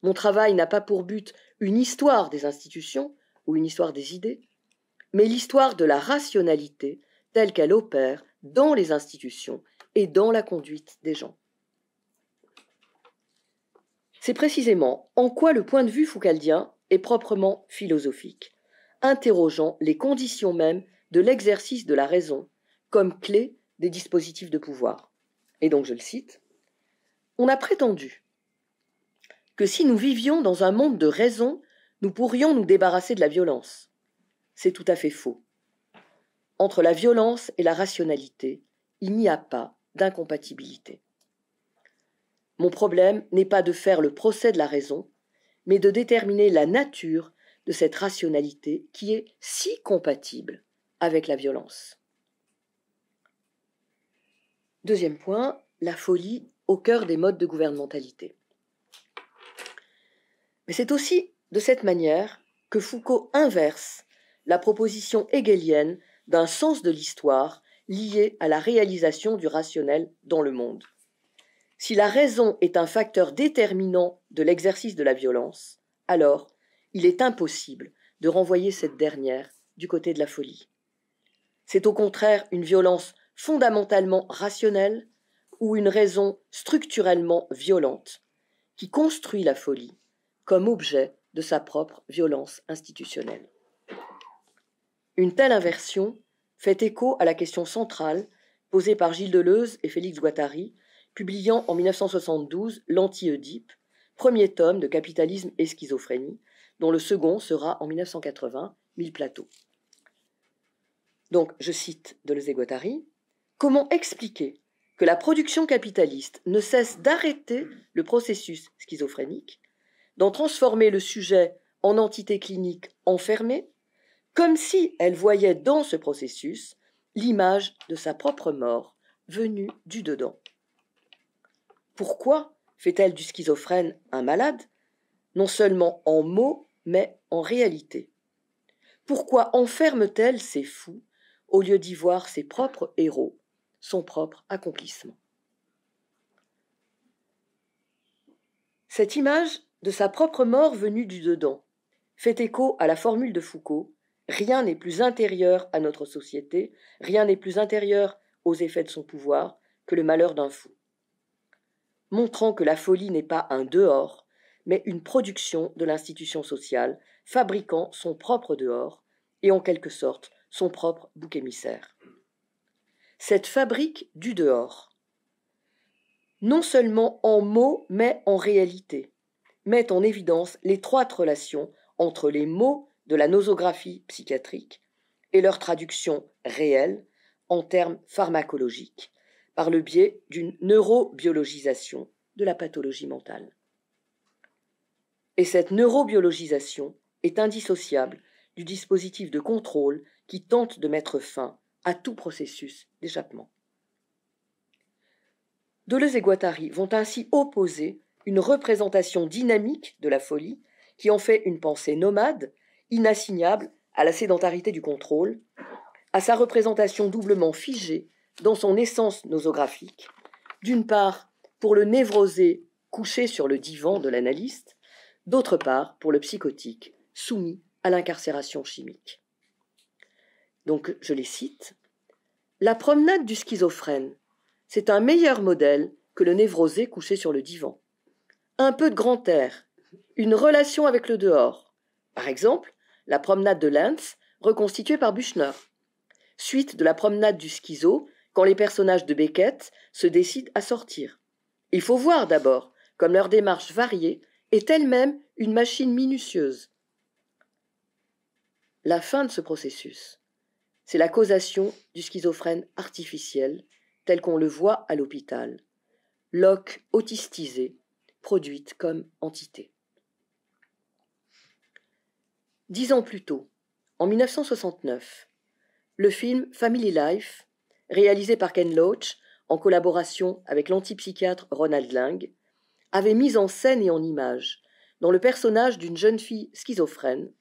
Mon travail n'a pas pour but une histoire des institutions ou une histoire des idées, mais l'histoire de la rationalité telle qu'elle opère dans les institutions et dans la conduite des gens. C'est précisément en quoi le point de vue foucaldien est proprement philosophique interrogeant les conditions mêmes de l'exercice de la raison comme clé des dispositifs de pouvoir. Et donc je le cite, On a prétendu que si nous vivions dans un monde de raison, nous pourrions nous débarrasser de la violence. C'est tout à fait faux. Entre la violence et la rationalité, il n'y a pas d'incompatibilité. Mon problème n'est pas de faire le procès de la raison, mais de déterminer la nature de cette rationalité qui est si compatible avec la violence. Deuxième point, la folie au cœur des modes de gouvernementalité. Mais c'est aussi de cette manière que Foucault inverse la proposition hegelienne d'un sens de l'histoire lié à la réalisation du rationnel dans le monde. Si la raison est un facteur déterminant de l'exercice de la violence, alors il est impossible de renvoyer cette dernière du côté de la folie. C'est au contraire une violence fondamentalement rationnelle ou une raison structurellement violente qui construit la folie comme objet de sa propre violence institutionnelle. Une telle inversion fait écho à la question centrale posée par Gilles Deleuze et Félix Guattari, publiant en 1972 L'Anti-Oedipe, premier tome de Capitalisme et schizophrénie, dont le second sera en 1980 Mille plateaux. Donc, je cite Deleuze et Guattari Comment expliquer que la production capitaliste ne cesse d'arrêter le processus schizophrénique, d'en transformer le sujet en entité clinique enfermée, comme si elle voyait dans ce processus l'image de sa propre mort venue du dedans. Pourquoi fait-elle du schizophrène un malade, non seulement en mots, mais en réalité. Pourquoi enferme-t-elle ses fous au lieu d'y voir ses propres héros, son propre accomplissement Cette image de sa propre mort venue du dedans fait écho à la formule de Foucault Rien n'est plus intérieur à notre société, rien n'est plus intérieur aux effets de son pouvoir que le malheur d'un fou. Montrant que la folie n'est pas un dehors, mais une production de l'institution sociale, fabriquant son propre dehors et en quelque sorte son propre bouc émissaire. Cette fabrique du dehors, non seulement en mots, mais en réalité, met en évidence l'étroite relation entre les mots de la nosographie psychiatrique et leur traduction réelle en termes pharmacologiques, par le biais d'une neurobiologisation de la pathologie mentale. Et cette neurobiologisation est indissociable du dispositif de contrôle qui tente de mettre fin à tout processus d'échappement. Deleuze et Guattari vont ainsi opposer une représentation dynamique de la folie qui en fait une pensée nomade, inassignable à la sédentarité du contrôle, à sa représentation doublement figée dans son essence nosographique, d'une part pour le névrosé couché sur le divan de l'analyste, d'autre part pour le psychotique soumis à l'incarcération chimique. Donc je les cite. La promenade du schizophrène, c'est un meilleur modèle que le névrosé couché sur le divan. Un peu de grand air, une relation avec le dehors. Par exemple, la promenade de Lenz, reconstituée par Buchner. Suite de la promenade du schizo, quand les personnages de Beckett se décident à sortir. Il faut voir d'abord comme leur démarche variée est elle-même une machine minutieuse. La fin de ce processus, c'est la causation du schizophrène artificiel tel qu'on le voit à l'hôpital, Locke autistisé, produite comme entité. Dix ans plus tôt, en 1969, le film Family Life, réalisé par Ken Loach en collaboration avec l'antipsychiatre Ronald Lang, avait mis en scène et en image, dans le personnage d'une jeune fille schizophrène,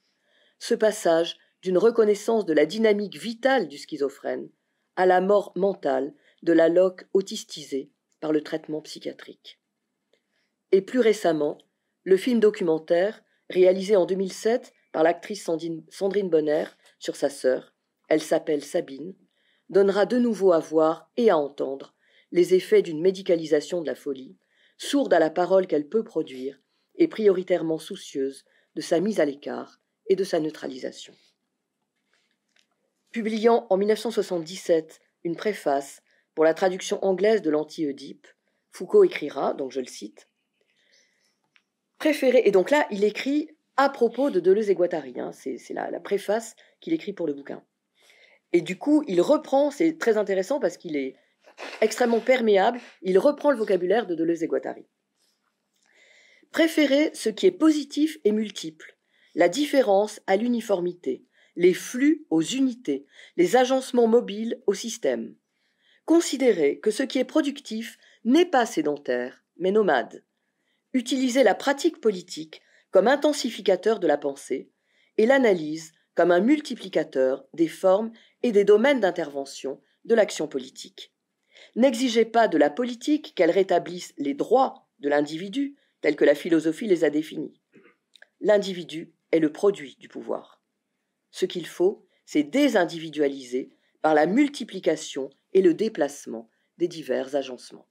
ce passage d'une reconnaissance de la dynamique vitale du schizophrène à la mort mentale de la loque autistisée par le traitement psychiatrique. Et plus récemment, le film documentaire, réalisé en 2007 par l'actrice Sandrine Bonner sur sa sœur, elle s'appelle Sabine, donnera de nouveau à voir et à entendre les effets d'une médicalisation de la folie, sourde à la parole qu'elle peut produire et prioritairement soucieuse de sa mise à l'écart et de sa neutralisation. Publiant en 1977 une préface pour la traduction anglaise de l'anti-Oedipe, Foucault écrira, donc je le cite, Préféré, et donc là il écrit à propos de Deleuze et Guattari, hein, c'est la préface qu'il écrit pour le bouquin. Et du coup, il reprend, c'est très intéressant parce qu'il est extrêmement perméable, il reprend le vocabulaire de Deleuze et Guattari. Préférer ce qui est positif et multiple, la différence à l'uniformité, les flux aux unités, les agencements mobiles au système. Considérer que ce qui est productif n'est pas sédentaire, mais nomade. Utilisez la pratique politique comme intensificateur de la pensée et l'analyse comme un multiplicateur des formes et des domaines d'intervention de l'action politique. N'exigez pas de la politique qu'elle rétablisse les droits de l'individu tels que la philosophie les a définis. L'individu est le produit du pouvoir. Ce qu'il faut, c'est désindividualiser par la multiplication et le déplacement des divers agencements.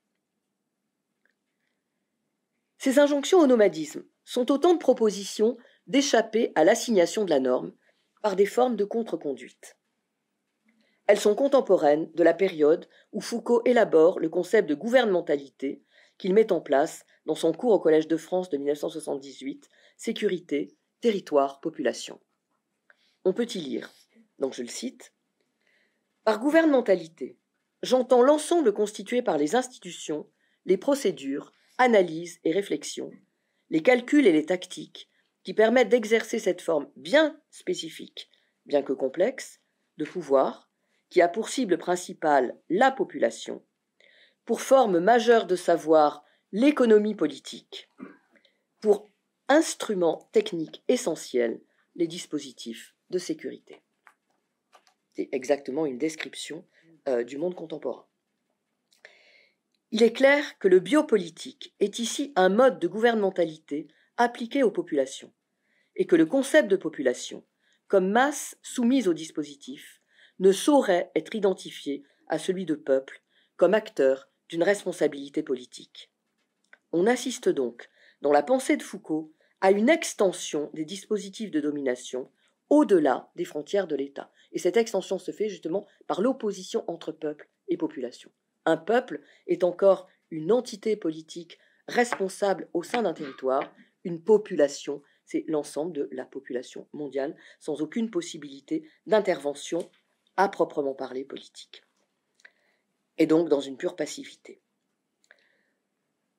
Ces injonctions au nomadisme sont autant de propositions d'échapper à l'assignation de la norme par des formes de contre-conduite. Elles sont contemporaines de la période où Foucault élabore le concept de gouvernementalité qu'il met en place dans son cours au Collège de France de 1978, Sécurité, territoire, population. On peut y lire, donc je le cite, Par gouvernementalité, j'entends l'ensemble constitué par les institutions, les procédures, analyses et réflexions, les calculs et les tactiques qui permettent d'exercer cette forme bien spécifique, bien que complexe, de pouvoir qui a pour cible principale la population, pour forme majeure de savoir l'économie politique, pour instrument technique essentiel les dispositifs de sécurité. C'est exactement une description euh, du monde contemporain. Il est clair que le biopolitique est ici un mode de gouvernementalité appliqué aux populations, et que le concept de population, comme masse soumise aux dispositifs, ne saurait être identifié à celui de peuple comme acteur d'une responsabilité politique. On assiste donc, dans la pensée de Foucault, à une extension des dispositifs de domination au-delà des frontières de l'État. Et cette extension se fait justement par l'opposition entre peuple et population. Un peuple est encore une entité politique responsable au sein d'un territoire, une population, c'est l'ensemble de la population mondiale, sans aucune possibilité d'intervention à proprement parler politique, et donc dans une pure passivité.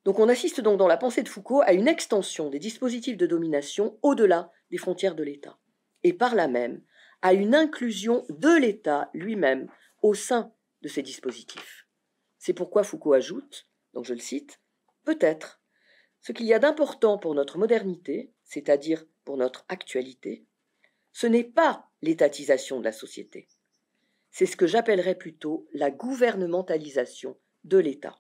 Donc on assiste donc dans la pensée de Foucault à une extension des dispositifs de domination au-delà des frontières de l'État, et par là même à une inclusion de l'État lui-même au sein de ces dispositifs. C'est pourquoi Foucault ajoute, donc je le cite, peut-être ce qu'il y a d'important pour notre modernité, c'est-à-dire pour notre actualité, ce n'est pas l'étatisation de la société, c'est ce que j'appellerais plutôt la gouvernementalisation de l'État.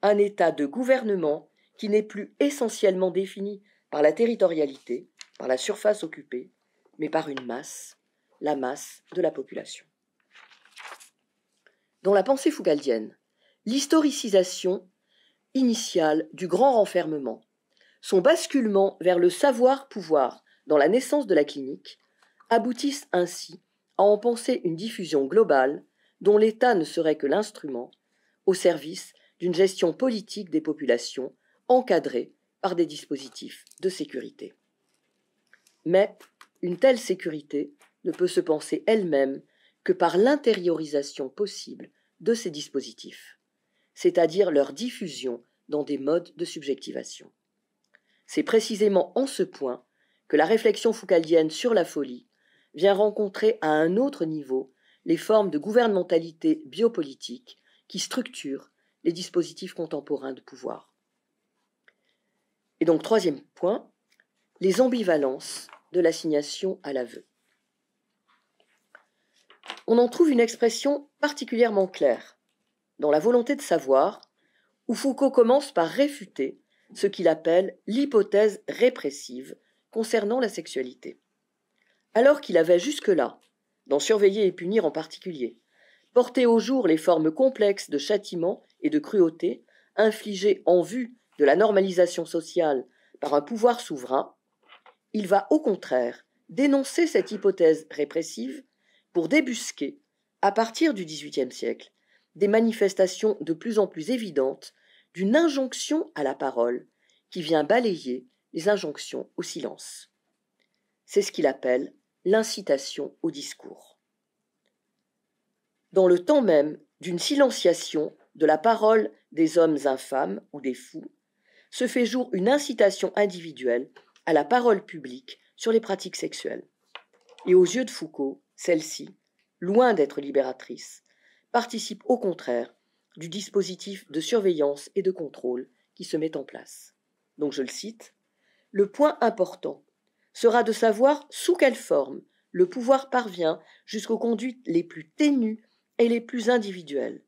Un État de gouvernement qui n'est plus essentiellement défini par la territorialité, par la surface occupée, mais par une masse, la masse de la population. Dans la pensée fougaldienne, l'historicisation initiale du grand renfermement, son basculement vers le savoir-pouvoir dans la naissance de la clinique, aboutissent ainsi à en penser une diffusion globale dont l'État ne serait que l'instrument, au service d'une gestion politique des populations encadrée par des dispositifs de sécurité. Mais une telle sécurité ne peut se penser elle-même que par l'intériorisation possible de ces dispositifs, c'est-à-dire leur diffusion dans des modes de subjectivation. C'est précisément en ce point que la réflexion foucaldienne sur la folie vient rencontrer à un autre niveau les formes de gouvernementalité biopolitique qui structurent les dispositifs contemporains de pouvoir. Et donc, troisième point, les ambivalences de l'assignation à l'aveu. On en trouve une expression particulièrement claire dans La volonté de savoir, où Foucault commence par réfuter ce qu'il appelle l'hypothèse répressive concernant la sexualité alors qu'il avait jusque-là, d'en surveiller et punir en particulier, porté au jour les formes complexes de châtiment et de cruauté infligées en vue de la normalisation sociale par un pouvoir souverain, il va au contraire dénoncer cette hypothèse répressive pour débusquer, à partir du XVIIIe siècle, des manifestations de plus en plus évidentes d'une injonction à la parole qui vient balayer les injonctions au silence. C'est ce qu'il appelle l'incitation au discours. Dans le temps même d'une silenciation de la parole des hommes infâmes ou des fous, se fait jour une incitation individuelle à la parole publique sur les pratiques sexuelles. Et aux yeux de Foucault, celle-ci, loin d'être libératrice, participe au contraire du dispositif de surveillance et de contrôle qui se met en place. Donc je le cite, Le point important sera de savoir sous quelle forme le pouvoir parvient jusqu'aux conduites les plus ténues et les plus individuelles,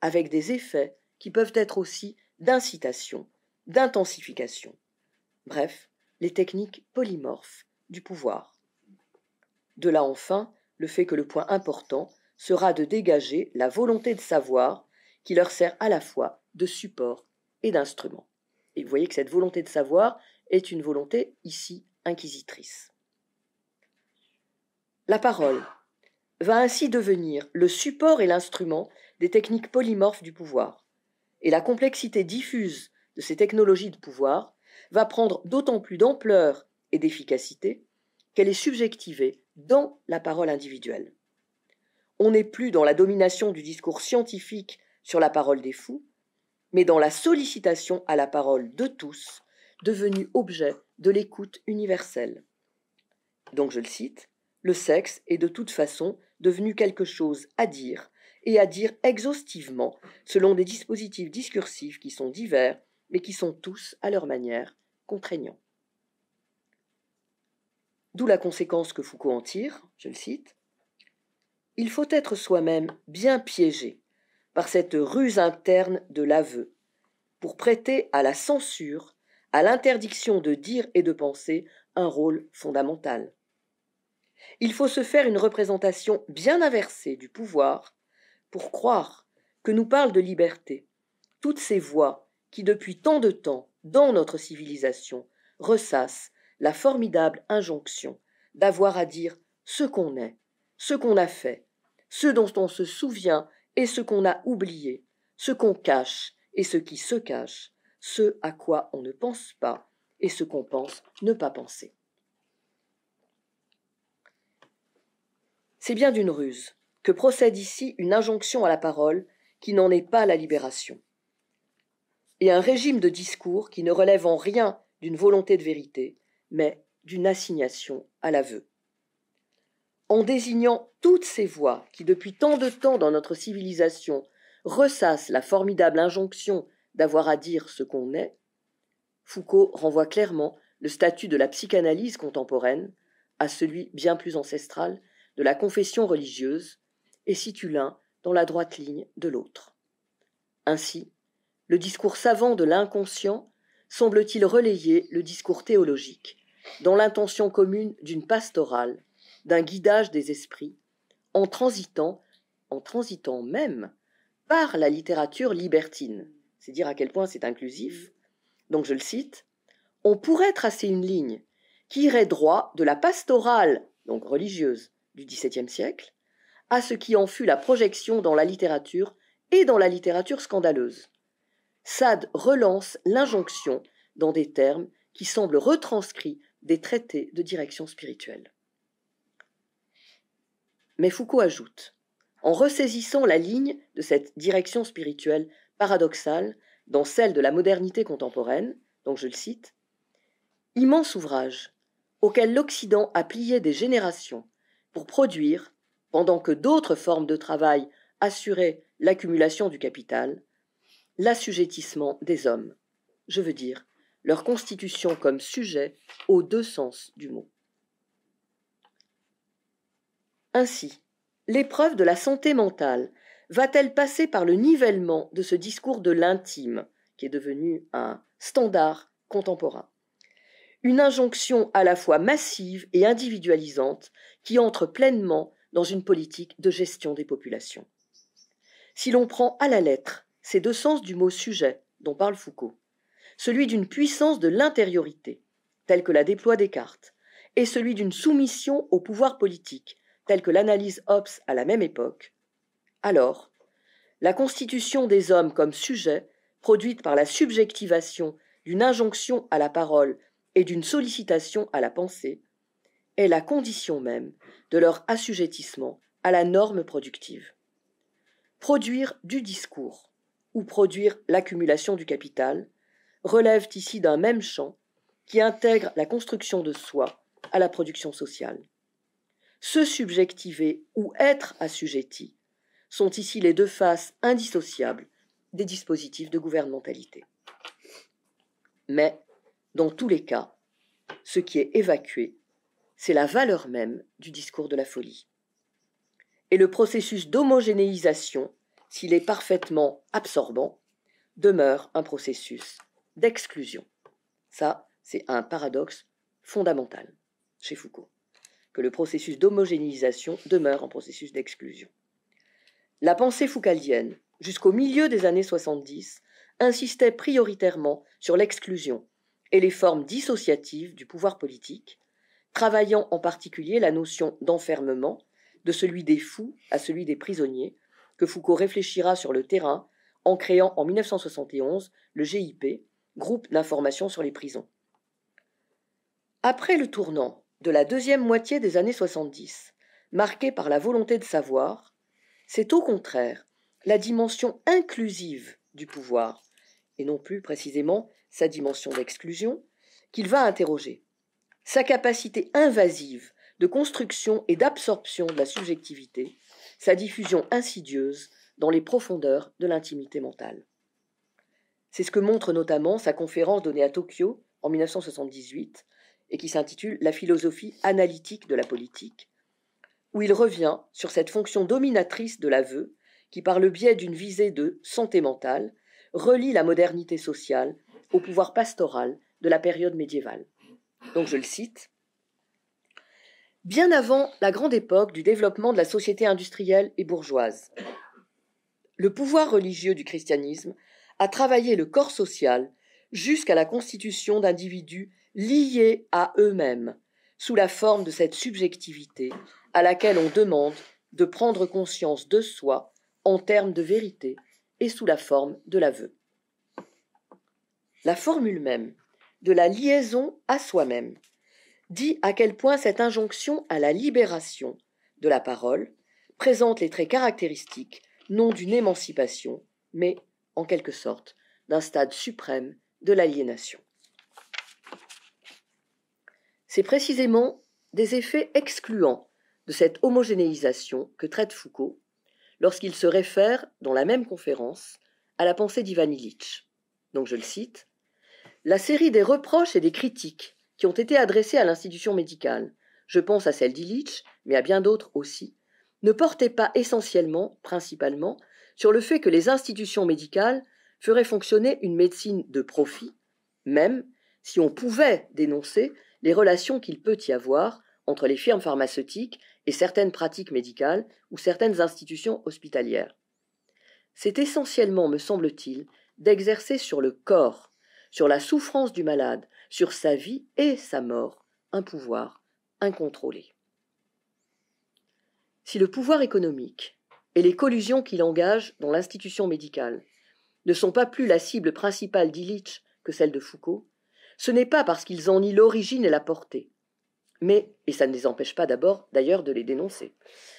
avec des effets qui peuvent être aussi d'incitation, d'intensification. Bref, les techniques polymorphes du pouvoir. De là enfin, le fait que le point important sera de dégager la volonté de savoir qui leur sert à la fois de support et d'instrument. Et vous voyez que cette volonté de savoir est une volonté ici inquisitrice. La parole va ainsi devenir le support et l'instrument des techniques polymorphes du pouvoir, et la complexité diffuse de ces technologies de pouvoir va prendre d'autant plus d'ampleur et d'efficacité qu'elle est subjectivée dans la parole individuelle. On n'est plus dans la domination du discours scientifique sur la parole des fous, mais dans la sollicitation à la parole de tous devenu objet de l'écoute universelle. Donc je le cite, le sexe est de toute façon devenu quelque chose à dire, et à dire exhaustivement, selon des dispositifs discursifs qui sont divers, mais qui sont tous, à leur manière, contraignants. D'où la conséquence que Foucault en tire, je le cite, Il faut être soi-même bien piégé par cette ruse interne de l'aveu, pour prêter à la censure à l'interdiction de dire et de penser un rôle fondamental. Il faut se faire une représentation bien inversée du pouvoir pour croire que nous parle de liberté toutes ces voix qui depuis tant de temps dans notre civilisation ressassent la formidable injonction d'avoir à dire ce qu'on est, ce qu'on a fait, ce dont on se souvient et ce qu'on a oublié, ce qu'on cache et ce qui se cache, ce à quoi on ne pense pas et ce qu'on pense ne pas penser. C'est bien d'une ruse que procède ici une injonction à la parole qui n'en est pas la libération, et un régime de discours qui ne relève en rien d'une volonté de vérité, mais d'une assignation à l'aveu. En désignant toutes ces voix qui, depuis tant de temps dans notre civilisation, ressassent la formidable injonction d'avoir à dire ce qu'on est, Foucault renvoie clairement le statut de la psychanalyse contemporaine à celui bien plus ancestral de la confession religieuse et situe l'un dans la droite ligne de l'autre. Ainsi, le discours savant de l'inconscient semble-t-il relayer le discours théologique, dans l'intention commune d'une pastorale, d'un guidage des esprits, en transitant, en transitant même par la littérature libertine, c'est dire à quel point c'est inclusif. Mm. Donc je le cite, on pourrait tracer une ligne qui irait droit de la pastorale, donc religieuse, du XVIIe siècle, à ce qui en fut la projection dans la littérature et dans la littérature scandaleuse. Sade relance l'injonction dans des termes qui semblent retranscrits des traités de direction spirituelle. Mais Foucault ajoute, en ressaisissant la ligne de cette direction spirituelle paradoxal dans celle de la modernité contemporaine, donc je le cite, Immense ouvrage auquel l'Occident a plié des générations pour produire, pendant que d'autres formes de travail assuraient l'accumulation du capital, l'assujettissement des hommes, je veux dire leur constitution comme sujet aux deux sens du mot. Ainsi, l'épreuve de la santé mentale va-t-elle passer par le nivellement de ce discours de l'intime, qui est devenu un standard contemporain Une injonction à la fois massive et individualisante qui entre pleinement dans une politique de gestion des populations. Si l'on prend à la lettre ces deux sens du mot sujet dont parle Foucault, celui d'une puissance de l'intériorité, telle que la déploie Descartes, et celui d'une soumission au pouvoir politique, telle que l'analyse Hobbes à la même époque, alors, la constitution des hommes comme sujets, produite par la subjectivation d'une injonction à la parole et d'une sollicitation à la pensée, est la condition même de leur assujettissement à la norme productive. Produire du discours ou produire l'accumulation du capital relèvent ici d'un même champ qui intègre la construction de soi à la production sociale. Se subjectiver ou être assujetti sont ici les deux faces indissociables des dispositifs de gouvernementalité. Mais, dans tous les cas, ce qui est évacué, c'est la valeur même du discours de la folie. Et le processus d'homogénéisation, s'il est parfaitement absorbant, demeure un processus d'exclusion. Ça, c'est un paradoxe fondamental chez Foucault, que le processus d'homogénéisation demeure un processus d'exclusion. La pensée foucaldienne, jusqu'au milieu des années 70, insistait prioritairement sur l'exclusion et les formes dissociatives du pouvoir politique, travaillant en particulier la notion d'enfermement, de celui des fous à celui des prisonniers, que Foucault réfléchira sur le terrain en créant en 1971 le GIP, Groupe d'information sur les prisons. Après le tournant de la deuxième moitié des années 70, marqué par la volonté de savoir, c'est au contraire la dimension inclusive du pouvoir, et non plus précisément sa dimension d'exclusion, qu'il va interroger. Sa capacité invasive de construction et d'absorption de la subjectivité, sa diffusion insidieuse dans les profondeurs de l'intimité mentale. C'est ce que montre notamment sa conférence donnée à Tokyo en 1978 et qui s'intitule La philosophie analytique de la politique, où il revient sur cette fonction dominatrice de l'aveu qui, par le biais d'une visée de santé mentale, relie la modernité sociale au pouvoir pastoral de la période médiévale. Donc je le cite. Bien avant la grande époque du développement de la société industrielle et bourgeoise, le pouvoir religieux du christianisme a travaillé le corps social jusqu'à la constitution d'individus liés à eux-mêmes, sous la forme de cette subjectivité à laquelle on demande de prendre conscience de soi en termes de vérité et sous la forme de l'aveu. La formule même de la liaison à soi-même dit à quel point cette injonction à la libération de la parole présente les traits caractéristiques non d'une émancipation, mais en quelque sorte d'un stade suprême de l'aliénation. C'est précisément des effets excluants de cette homogénéisation que traite Foucault lorsqu'il se réfère, dans la même conférence, à la pensée d'Ivan Illich. Donc je le cite La série des reproches et des critiques qui ont été adressées à l'institution médicale, je pense à celle d'Illich, mais à bien d'autres aussi, ne portait pas essentiellement, principalement, sur le fait que les institutions médicales feraient fonctionner une médecine de profit, même si on pouvait dénoncer les relations qu'il peut y avoir entre les firmes pharmaceutiques et certaines pratiques médicales ou certaines institutions hospitalières. C'est essentiellement, me semble-t-il, d'exercer sur le corps, sur la souffrance du malade, sur sa vie et sa mort, un pouvoir incontrôlé. Si le pouvoir économique et les collusions qu'il engage dans l'institution médicale ne sont pas plus la cible principale d'Illich que celle de Foucault, ce n'est pas parce qu'ils en nient l'origine et la portée, mais, et ça ne les empêche pas d'abord d'ailleurs de les dénoncer,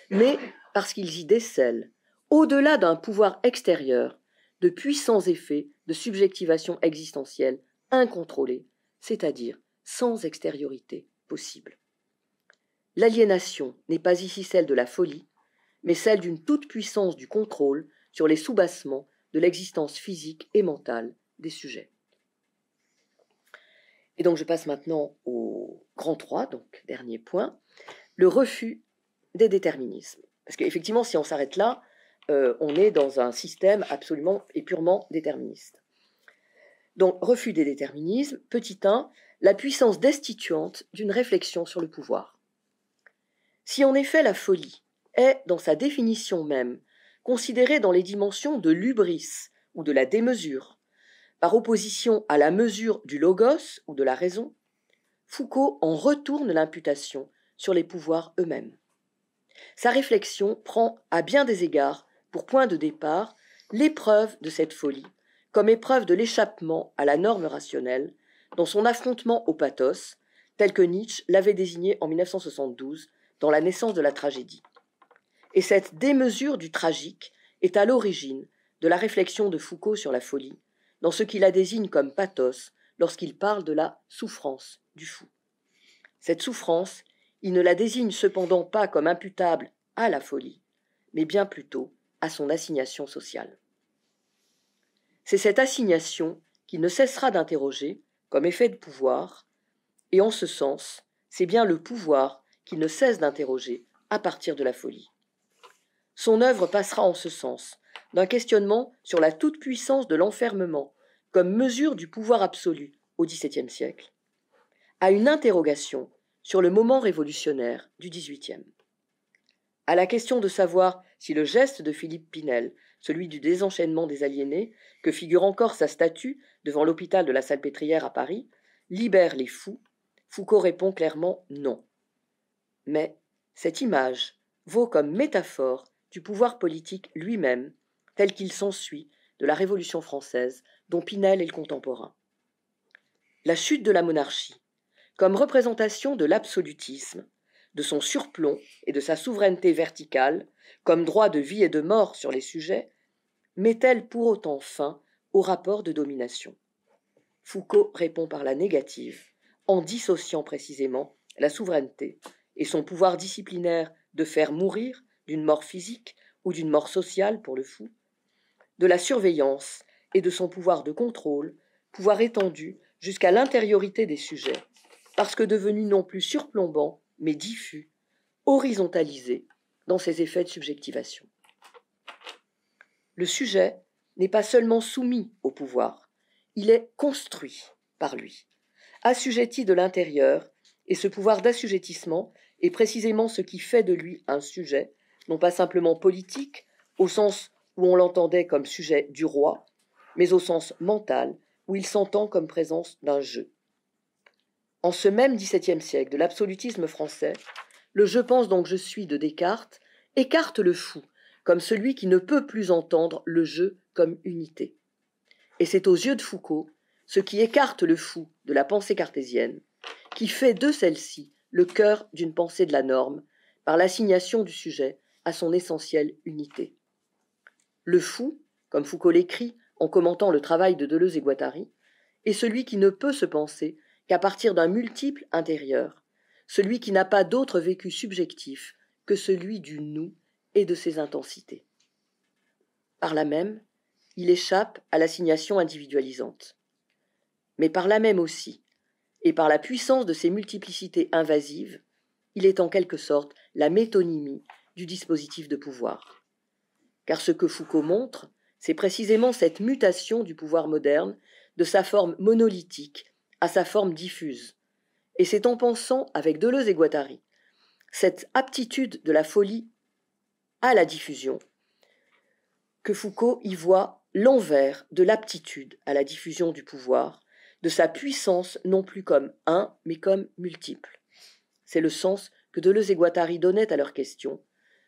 mais parce qu'ils y décèlent, au-delà d'un pouvoir extérieur, de puissants effets de subjectivation existentielle incontrôlée, c'est-à-dire sans extériorité possible. L'aliénation n'est pas ici celle de la folie, mais celle d'une toute-puissance du contrôle sur les soubassements de l'existence physique et mentale des sujets. Et donc je passe maintenant au grand 3, donc dernier point, le refus des déterminismes. Parce qu'effectivement, si on s'arrête là, euh, on est dans un système absolument et purement déterministe. Donc refus des déterminismes, petit 1, la puissance destituante d'une réflexion sur le pouvoir. Si en effet la folie est, dans sa définition même, considérée dans les dimensions de l'ubris ou de la démesure, par opposition à la mesure du logos ou de la raison, Foucault en retourne l'imputation sur les pouvoirs eux-mêmes. Sa réflexion prend à bien des égards pour point de départ l'épreuve de cette folie, comme épreuve de l'échappement à la norme rationnelle, dans son affrontement au pathos, tel que Nietzsche l'avait désigné en 1972 dans La naissance de la tragédie. Et cette démesure du tragique est à l'origine de la réflexion de Foucault sur la folie, dans ce qu'il la désigne comme pathos lorsqu'il parle de la souffrance du fou. Cette souffrance, il ne la désigne cependant pas comme imputable à la folie, mais bien plutôt à son assignation sociale. C'est cette assignation qu'il ne cessera d'interroger comme effet de pouvoir, et en ce sens, c'est bien le pouvoir qu'il ne cesse d'interroger à partir de la folie. Son œuvre passera en ce sens d'un questionnement sur la toute-puissance de l'enfermement comme mesure du pouvoir absolu au XVIIe siècle, à une interrogation sur le moment révolutionnaire du XVIIIe. À la question de savoir si le geste de Philippe Pinel, celui du désenchaînement des aliénés, que figure encore sa statue devant l'hôpital de la Salpêtrière à Paris, libère les fous, Foucault répond clairement non. Mais cette image vaut comme métaphore du pouvoir politique lui-même tel qu'il s'ensuit de la Révolution française, dont Pinel est le contemporain. La chute de la monarchie, comme représentation de l'absolutisme, de son surplomb et de sa souveraineté verticale, comme droit de vie et de mort sur les sujets, met-elle pour autant fin au rapport de domination Foucault répond par la négative, en dissociant précisément la souveraineté et son pouvoir disciplinaire de faire mourir d'une mort physique ou d'une mort sociale pour le fou, de la surveillance et de son pouvoir de contrôle, pouvoir étendu jusqu'à l'intériorité des sujets, parce que devenu non plus surplombant, mais diffus, horizontalisé dans ses effets de subjectivation. Le sujet n'est pas seulement soumis au pouvoir, il est construit par lui, assujetti de l'intérieur, et ce pouvoir d'assujettissement est précisément ce qui fait de lui un sujet, non pas simplement politique, au sens où on l'entendait comme sujet du roi, mais au sens mental, où il s'entend comme présence d'un jeu. En ce même XVIIe siècle de l'absolutisme français, le je pense donc je suis de Descartes écarte le fou comme celui qui ne peut plus entendre le jeu comme unité. Et c'est aux yeux de Foucault ce qui écarte le fou de la pensée cartésienne, qui fait de celle-ci le cœur d'une pensée de la norme par l'assignation du sujet à son essentielle unité le fou, comme Foucault l'écrit en commentant le travail de Deleuze et Guattari, est celui qui ne peut se penser qu'à partir d'un multiple intérieur, celui qui n'a pas d'autre vécu subjectif que celui du nous et de ses intensités. Par là même, il échappe à l'assignation individualisante. Mais par là même aussi, et par la puissance de ses multiplicités invasives, il est en quelque sorte la métonymie du dispositif de pouvoir car ce que Foucault montre, c'est précisément cette mutation du pouvoir moderne de sa forme monolithique à sa forme diffuse. Et c'est en pensant avec Deleuze et Guattari cette aptitude de la folie à la diffusion que Foucault y voit l'envers de l'aptitude à la diffusion du pouvoir, de sa puissance non plus comme un, mais comme multiple. C'est le sens que Deleuze et Guattari donnaient à leur question.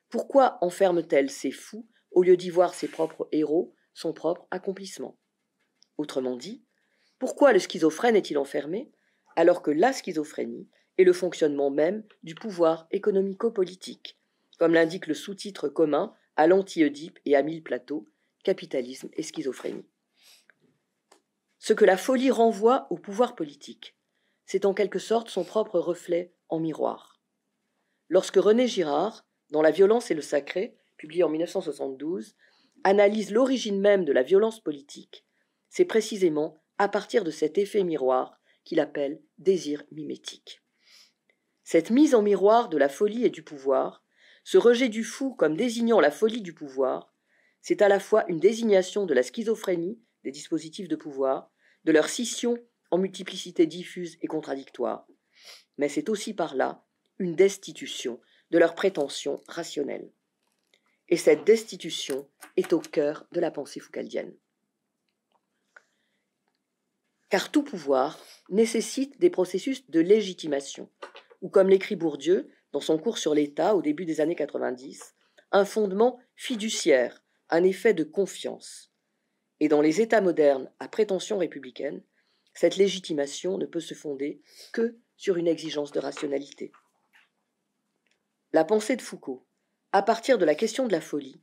Pourquoi enferment-elles ces fous au lieu d'y voir ses propres héros, son propre accomplissement. Autrement dit, pourquoi le schizophrène est-il enfermé alors que la schizophrénie est le fonctionnement même du pouvoir économico-politique, comme l'indique le sous-titre commun à lanti et à mille plateaux, capitalisme et schizophrénie. Ce que la folie renvoie au pouvoir politique, c'est en quelque sorte son propre reflet en miroir. Lorsque René Girard, dans La violence et le sacré, publié en 1972, analyse l'origine même de la violence politique, c'est précisément à partir de cet effet miroir qu'il appelle désir mimétique. Cette mise en miroir de la folie et du pouvoir, ce rejet du fou comme désignant la folie du pouvoir, c'est à la fois une désignation de la schizophrénie des dispositifs de pouvoir, de leur scission en multiplicité diffuse et contradictoire, mais c'est aussi par là une destitution de leurs prétentions rationnelles. Et cette destitution est au cœur de la pensée foucaldienne. Car tout pouvoir nécessite des processus de légitimation, ou comme l'écrit Bourdieu dans son cours sur l'État au début des années 90, un fondement fiduciaire, un effet de confiance. Et dans les États modernes à prétention républicaine, cette légitimation ne peut se fonder que sur une exigence de rationalité. La pensée de Foucault à partir de la question de la folie,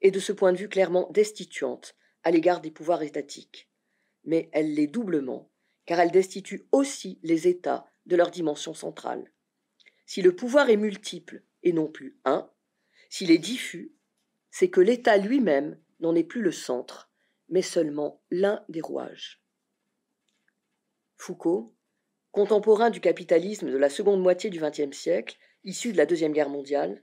et de ce point de vue clairement destituante à l'égard des pouvoirs étatiques. Mais elle l'est doublement, car elle destitue aussi les États de leur dimension centrale. Si le pouvoir est multiple et non plus un, s'il est diffus, c'est que l'État lui-même n'en est plus le centre, mais seulement l'un des rouages. Foucault, contemporain du capitalisme de la seconde moitié du XXe siècle, issu de la Deuxième Guerre mondiale,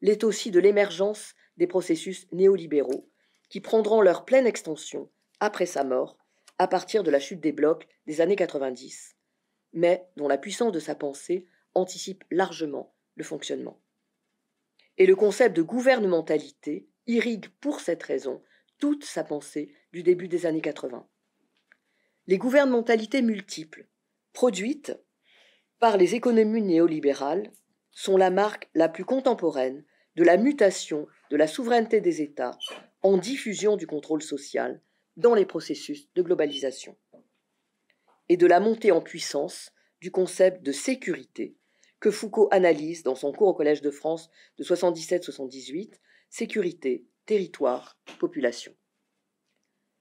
l'est aussi de l'émergence des processus néolibéraux, qui prendront leur pleine extension après sa mort, à partir de la chute des blocs des années 90, mais dont la puissance de sa pensée anticipe largement le fonctionnement. Et le concept de gouvernementalité irrigue pour cette raison toute sa pensée du début des années 80. Les gouvernementalités multiples, produites par les économies néolibérales, sont la marque la plus contemporaine de la mutation de la souveraineté des États en diffusion du contrôle social dans les processus de globalisation et de la montée en puissance du concept de sécurité que Foucault analyse dans son cours au Collège de France de 77-78, Sécurité, territoire, population,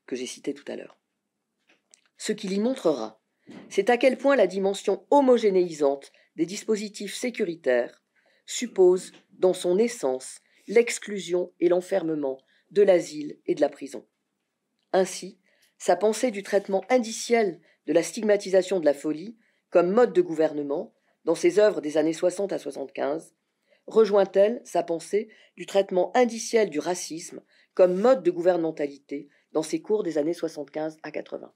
que j'ai cité tout à l'heure. Ce qu'il y montrera, c'est à quel point la dimension homogénéisante des dispositifs sécuritaires suppose, dans son essence, l'exclusion et l'enfermement de l'asile et de la prison. Ainsi, sa pensée du traitement indiciel de la stigmatisation de la folie comme mode de gouvernement, dans ses œuvres des années 60 à 75, rejoint-elle sa pensée du traitement indiciel du racisme comme mode de gouvernementalité dans ses cours des années 75 à 80.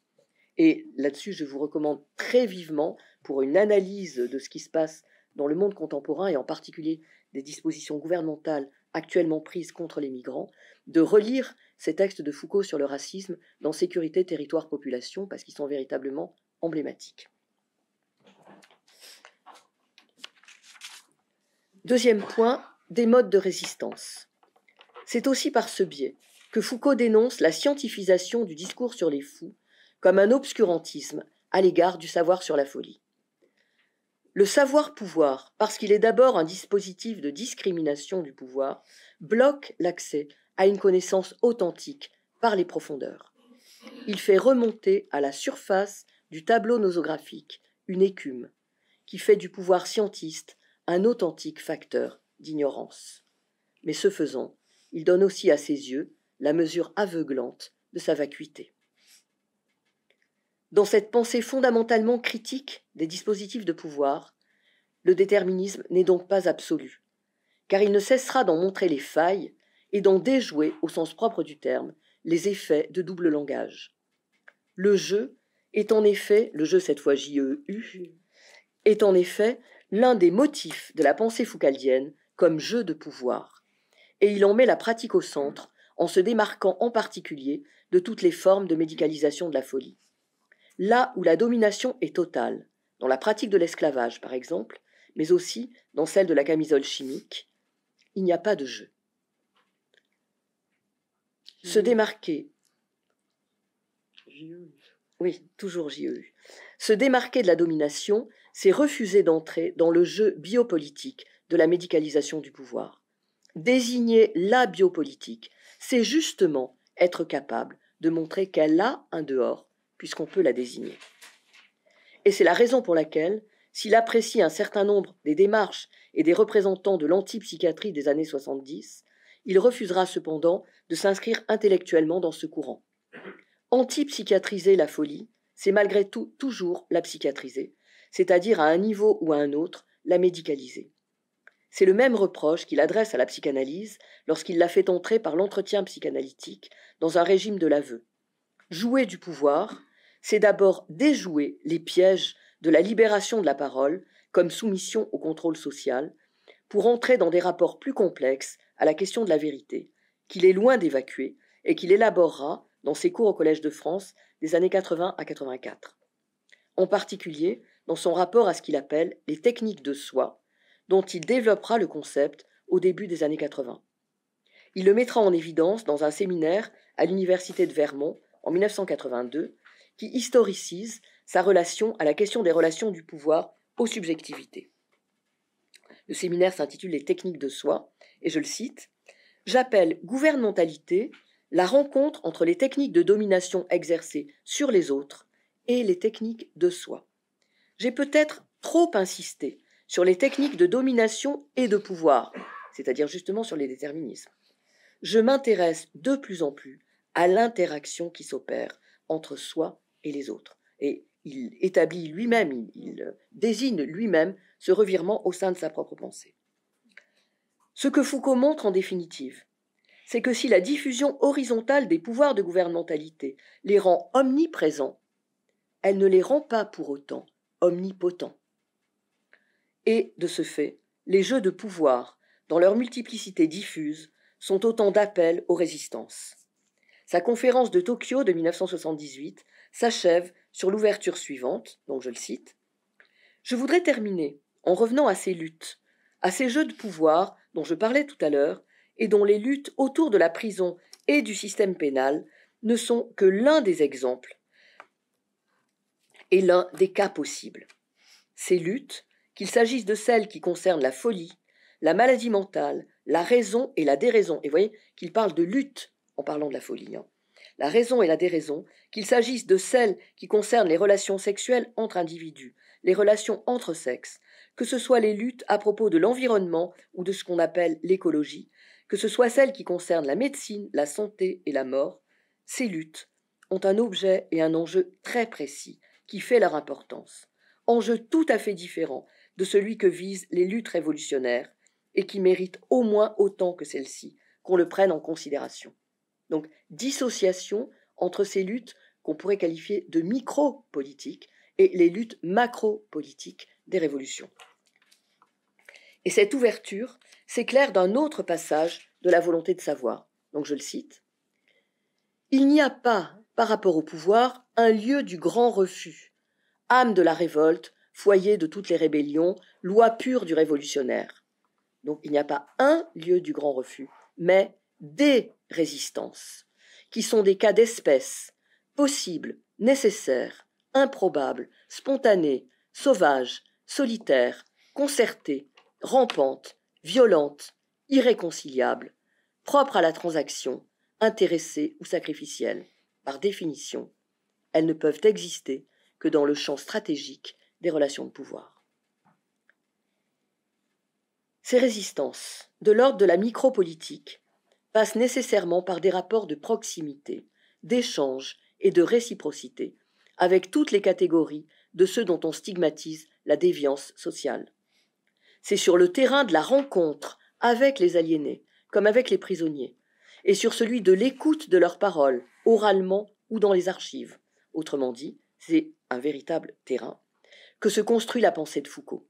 Et là-dessus, je vous recommande très vivement, pour une analyse de ce qui se passe dans le monde contemporain et en particulier des dispositions gouvernementales actuellement prises contre les migrants, de relire ces textes de Foucault sur le racisme dans Sécurité, Territoire, Population, parce qu'ils sont véritablement emblématiques. Deuxième point, des modes de résistance. C'est aussi par ce biais que Foucault dénonce la scientifisation du discours sur les fous comme un obscurantisme à l'égard du savoir sur la folie. Le savoir-pouvoir, parce qu'il est d'abord un dispositif de discrimination du pouvoir, bloque l'accès à une connaissance authentique par les profondeurs. Il fait remonter à la surface du tableau nosographique une écume qui fait du pouvoir scientiste un authentique facteur d'ignorance. Mais ce faisant, il donne aussi à ses yeux la mesure aveuglante de sa vacuité. Dans cette pensée fondamentalement critique des dispositifs de pouvoir, le déterminisme n'est donc pas absolu, car il ne cessera d'en montrer les failles et d'en déjouer, au sens propre du terme, les effets de double langage. Le jeu est en effet, le jeu cette fois J-E-U, est en effet l'un des motifs de la pensée foucaldienne comme jeu de pouvoir, et il en met la pratique au centre en se démarquant en particulier de toutes les formes de médicalisation de la folie là où la domination est totale, dans la pratique de l'esclavage par exemple, mais aussi dans celle de la camisole chimique, il n'y a pas de jeu. Se e démarquer. E oui, toujours JEU. Se démarquer de la domination, c'est refuser d'entrer dans le jeu biopolitique de la médicalisation du pouvoir. Désigner la biopolitique, c'est justement être capable de montrer qu'elle a un dehors puisqu'on peut la désigner. Et c'est la raison pour laquelle, s'il apprécie un certain nombre des démarches et des représentants de l'antipsychiatrie des années 70, il refusera cependant de s'inscrire intellectuellement dans ce courant. Antipsychiatriser la folie, c'est malgré tout toujours la psychiatriser, c'est-à-dire à un niveau ou à un autre, la médicaliser. C'est le même reproche qu'il adresse à la psychanalyse lorsqu'il la fait entrer par l'entretien psychanalytique dans un régime de l'aveu. Jouer du pouvoir, c'est d'abord déjouer les pièges de la libération de la parole comme soumission au contrôle social, pour entrer dans des rapports plus complexes à la question de la vérité, qu'il est loin d'évacuer et qu'il élaborera dans ses cours au Collège de France des années 80 à 84. En particulier, dans son rapport à ce qu'il appelle les techniques de soi, dont il développera le concept au début des années 80. Il le mettra en évidence dans un séminaire à l'Université de Vermont en 1982 qui historicise sa relation à la question des relations du pouvoir aux subjectivités. Le séminaire s'intitule Les techniques de soi, et je le cite J'appelle gouvernementalité la rencontre entre les techniques de domination exercées sur les autres et les techniques de soi. J'ai peut-être trop insisté sur les techniques de domination et de pouvoir, c'est-à-dire justement sur les déterminismes. Je m'intéresse de plus en plus à l'interaction qui s'opère entre soi et les autres. Et il établit lui-même, il, euh, désigne lui-même ce revirement au sein de sa propre pensée. Ce que Foucault montre en définitive, c'est que si la diffusion horizontale des pouvoirs de gouvernementalité les rend omniprésents, elle ne les rend pas pour autant omnipotents. Et, de ce fait, les jeux de pouvoir, dans leur multiplicité diffuse, sont autant d'appels aux résistances. Sa conférence de Tokyo de 1978 s'achève sur l'ouverture suivante, donc je le cite. Je voudrais terminer en revenant à ces luttes, à ces jeux de pouvoir dont je parlais tout à l'heure, et dont les luttes autour de la prison et du système pénal ne sont que l'un des exemples et l'un des cas possibles. Ces luttes, qu'il s'agisse de celles qui concernent la folie, la maladie mentale, la raison et la déraison, et vous voyez qu'il parle de lutte en parlant de la folie, hein la raison et la déraison, qu'il s'agisse de celles qui concernent les relations sexuelles entre individus, les relations entre sexes, que ce soit les luttes à propos de l'environnement ou de ce qu'on appelle l'écologie, que ce soit celles qui concernent la médecine, la santé et la mort, ces luttes ont un objet et un enjeu très précis qui fait leur importance, enjeu tout à fait différent de celui que visent les luttes révolutionnaires et qui mérite au moins autant que celles ci qu'on le prenne en considération. Donc dissociation entre ces luttes qu'on pourrait qualifier de micro-politiques et les luttes macro-politiques des révolutions. Et cette ouverture s'éclaire d'un autre passage de la volonté de savoir. Donc je le cite. Il n'y a pas, par rapport au pouvoir, un lieu du grand refus, âme de la révolte, foyer de toutes les rébellions, loi pure du révolutionnaire. Donc il n'y a pas un lieu du grand refus, mais des résistances, qui sont des cas d'espèces, possibles, nécessaires, improbables, spontanées, sauvages, solitaires, concertées, rampantes, violentes, irréconciliables, propres à la transaction, intéressées ou sacrificielles. Par définition, elles ne peuvent exister que dans le champ stratégique des relations de pouvoir. Ces résistances, de l'ordre de la micropolitique, passe nécessairement par des rapports de proximité, d'échange et de réciprocité avec toutes les catégories de ceux dont on stigmatise la déviance sociale. C'est sur le terrain de la rencontre avec les aliénés, comme avec les prisonniers, et sur celui de l'écoute de leurs paroles, oralement ou dans les archives. Autrement dit, c'est un véritable terrain que se construit la pensée de Foucault,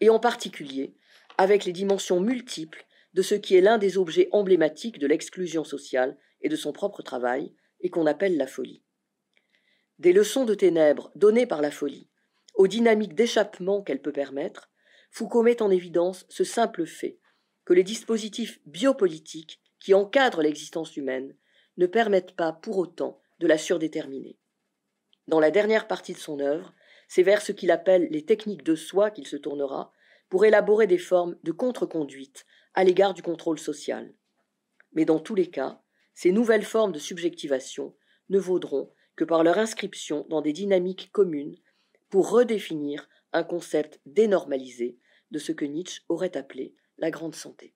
et en particulier avec les dimensions multiples de ce qui est l'un des objets emblématiques de l'exclusion sociale et de son propre travail, et qu'on appelle la folie. Des leçons de ténèbres données par la folie, aux dynamiques d'échappement qu'elle peut permettre, Foucault met en évidence ce simple fait que les dispositifs biopolitiques qui encadrent l'existence humaine ne permettent pas pour autant de la surdéterminer. Dans la dernière partie de son œuvre, c'est vers ce qu'il appelle les techniques de soi qu'il se tournera pour élaborer des formes de contre-conduite à l'égard du contrôle social. Mais dans tous les cas, ces nouvelles formes de subjectivation ne vaudront que par leur inscription dans des dynamiques communes pour redéfinir un concept dénormalisé de ce que Nietzsche aurait appelé la grande santé.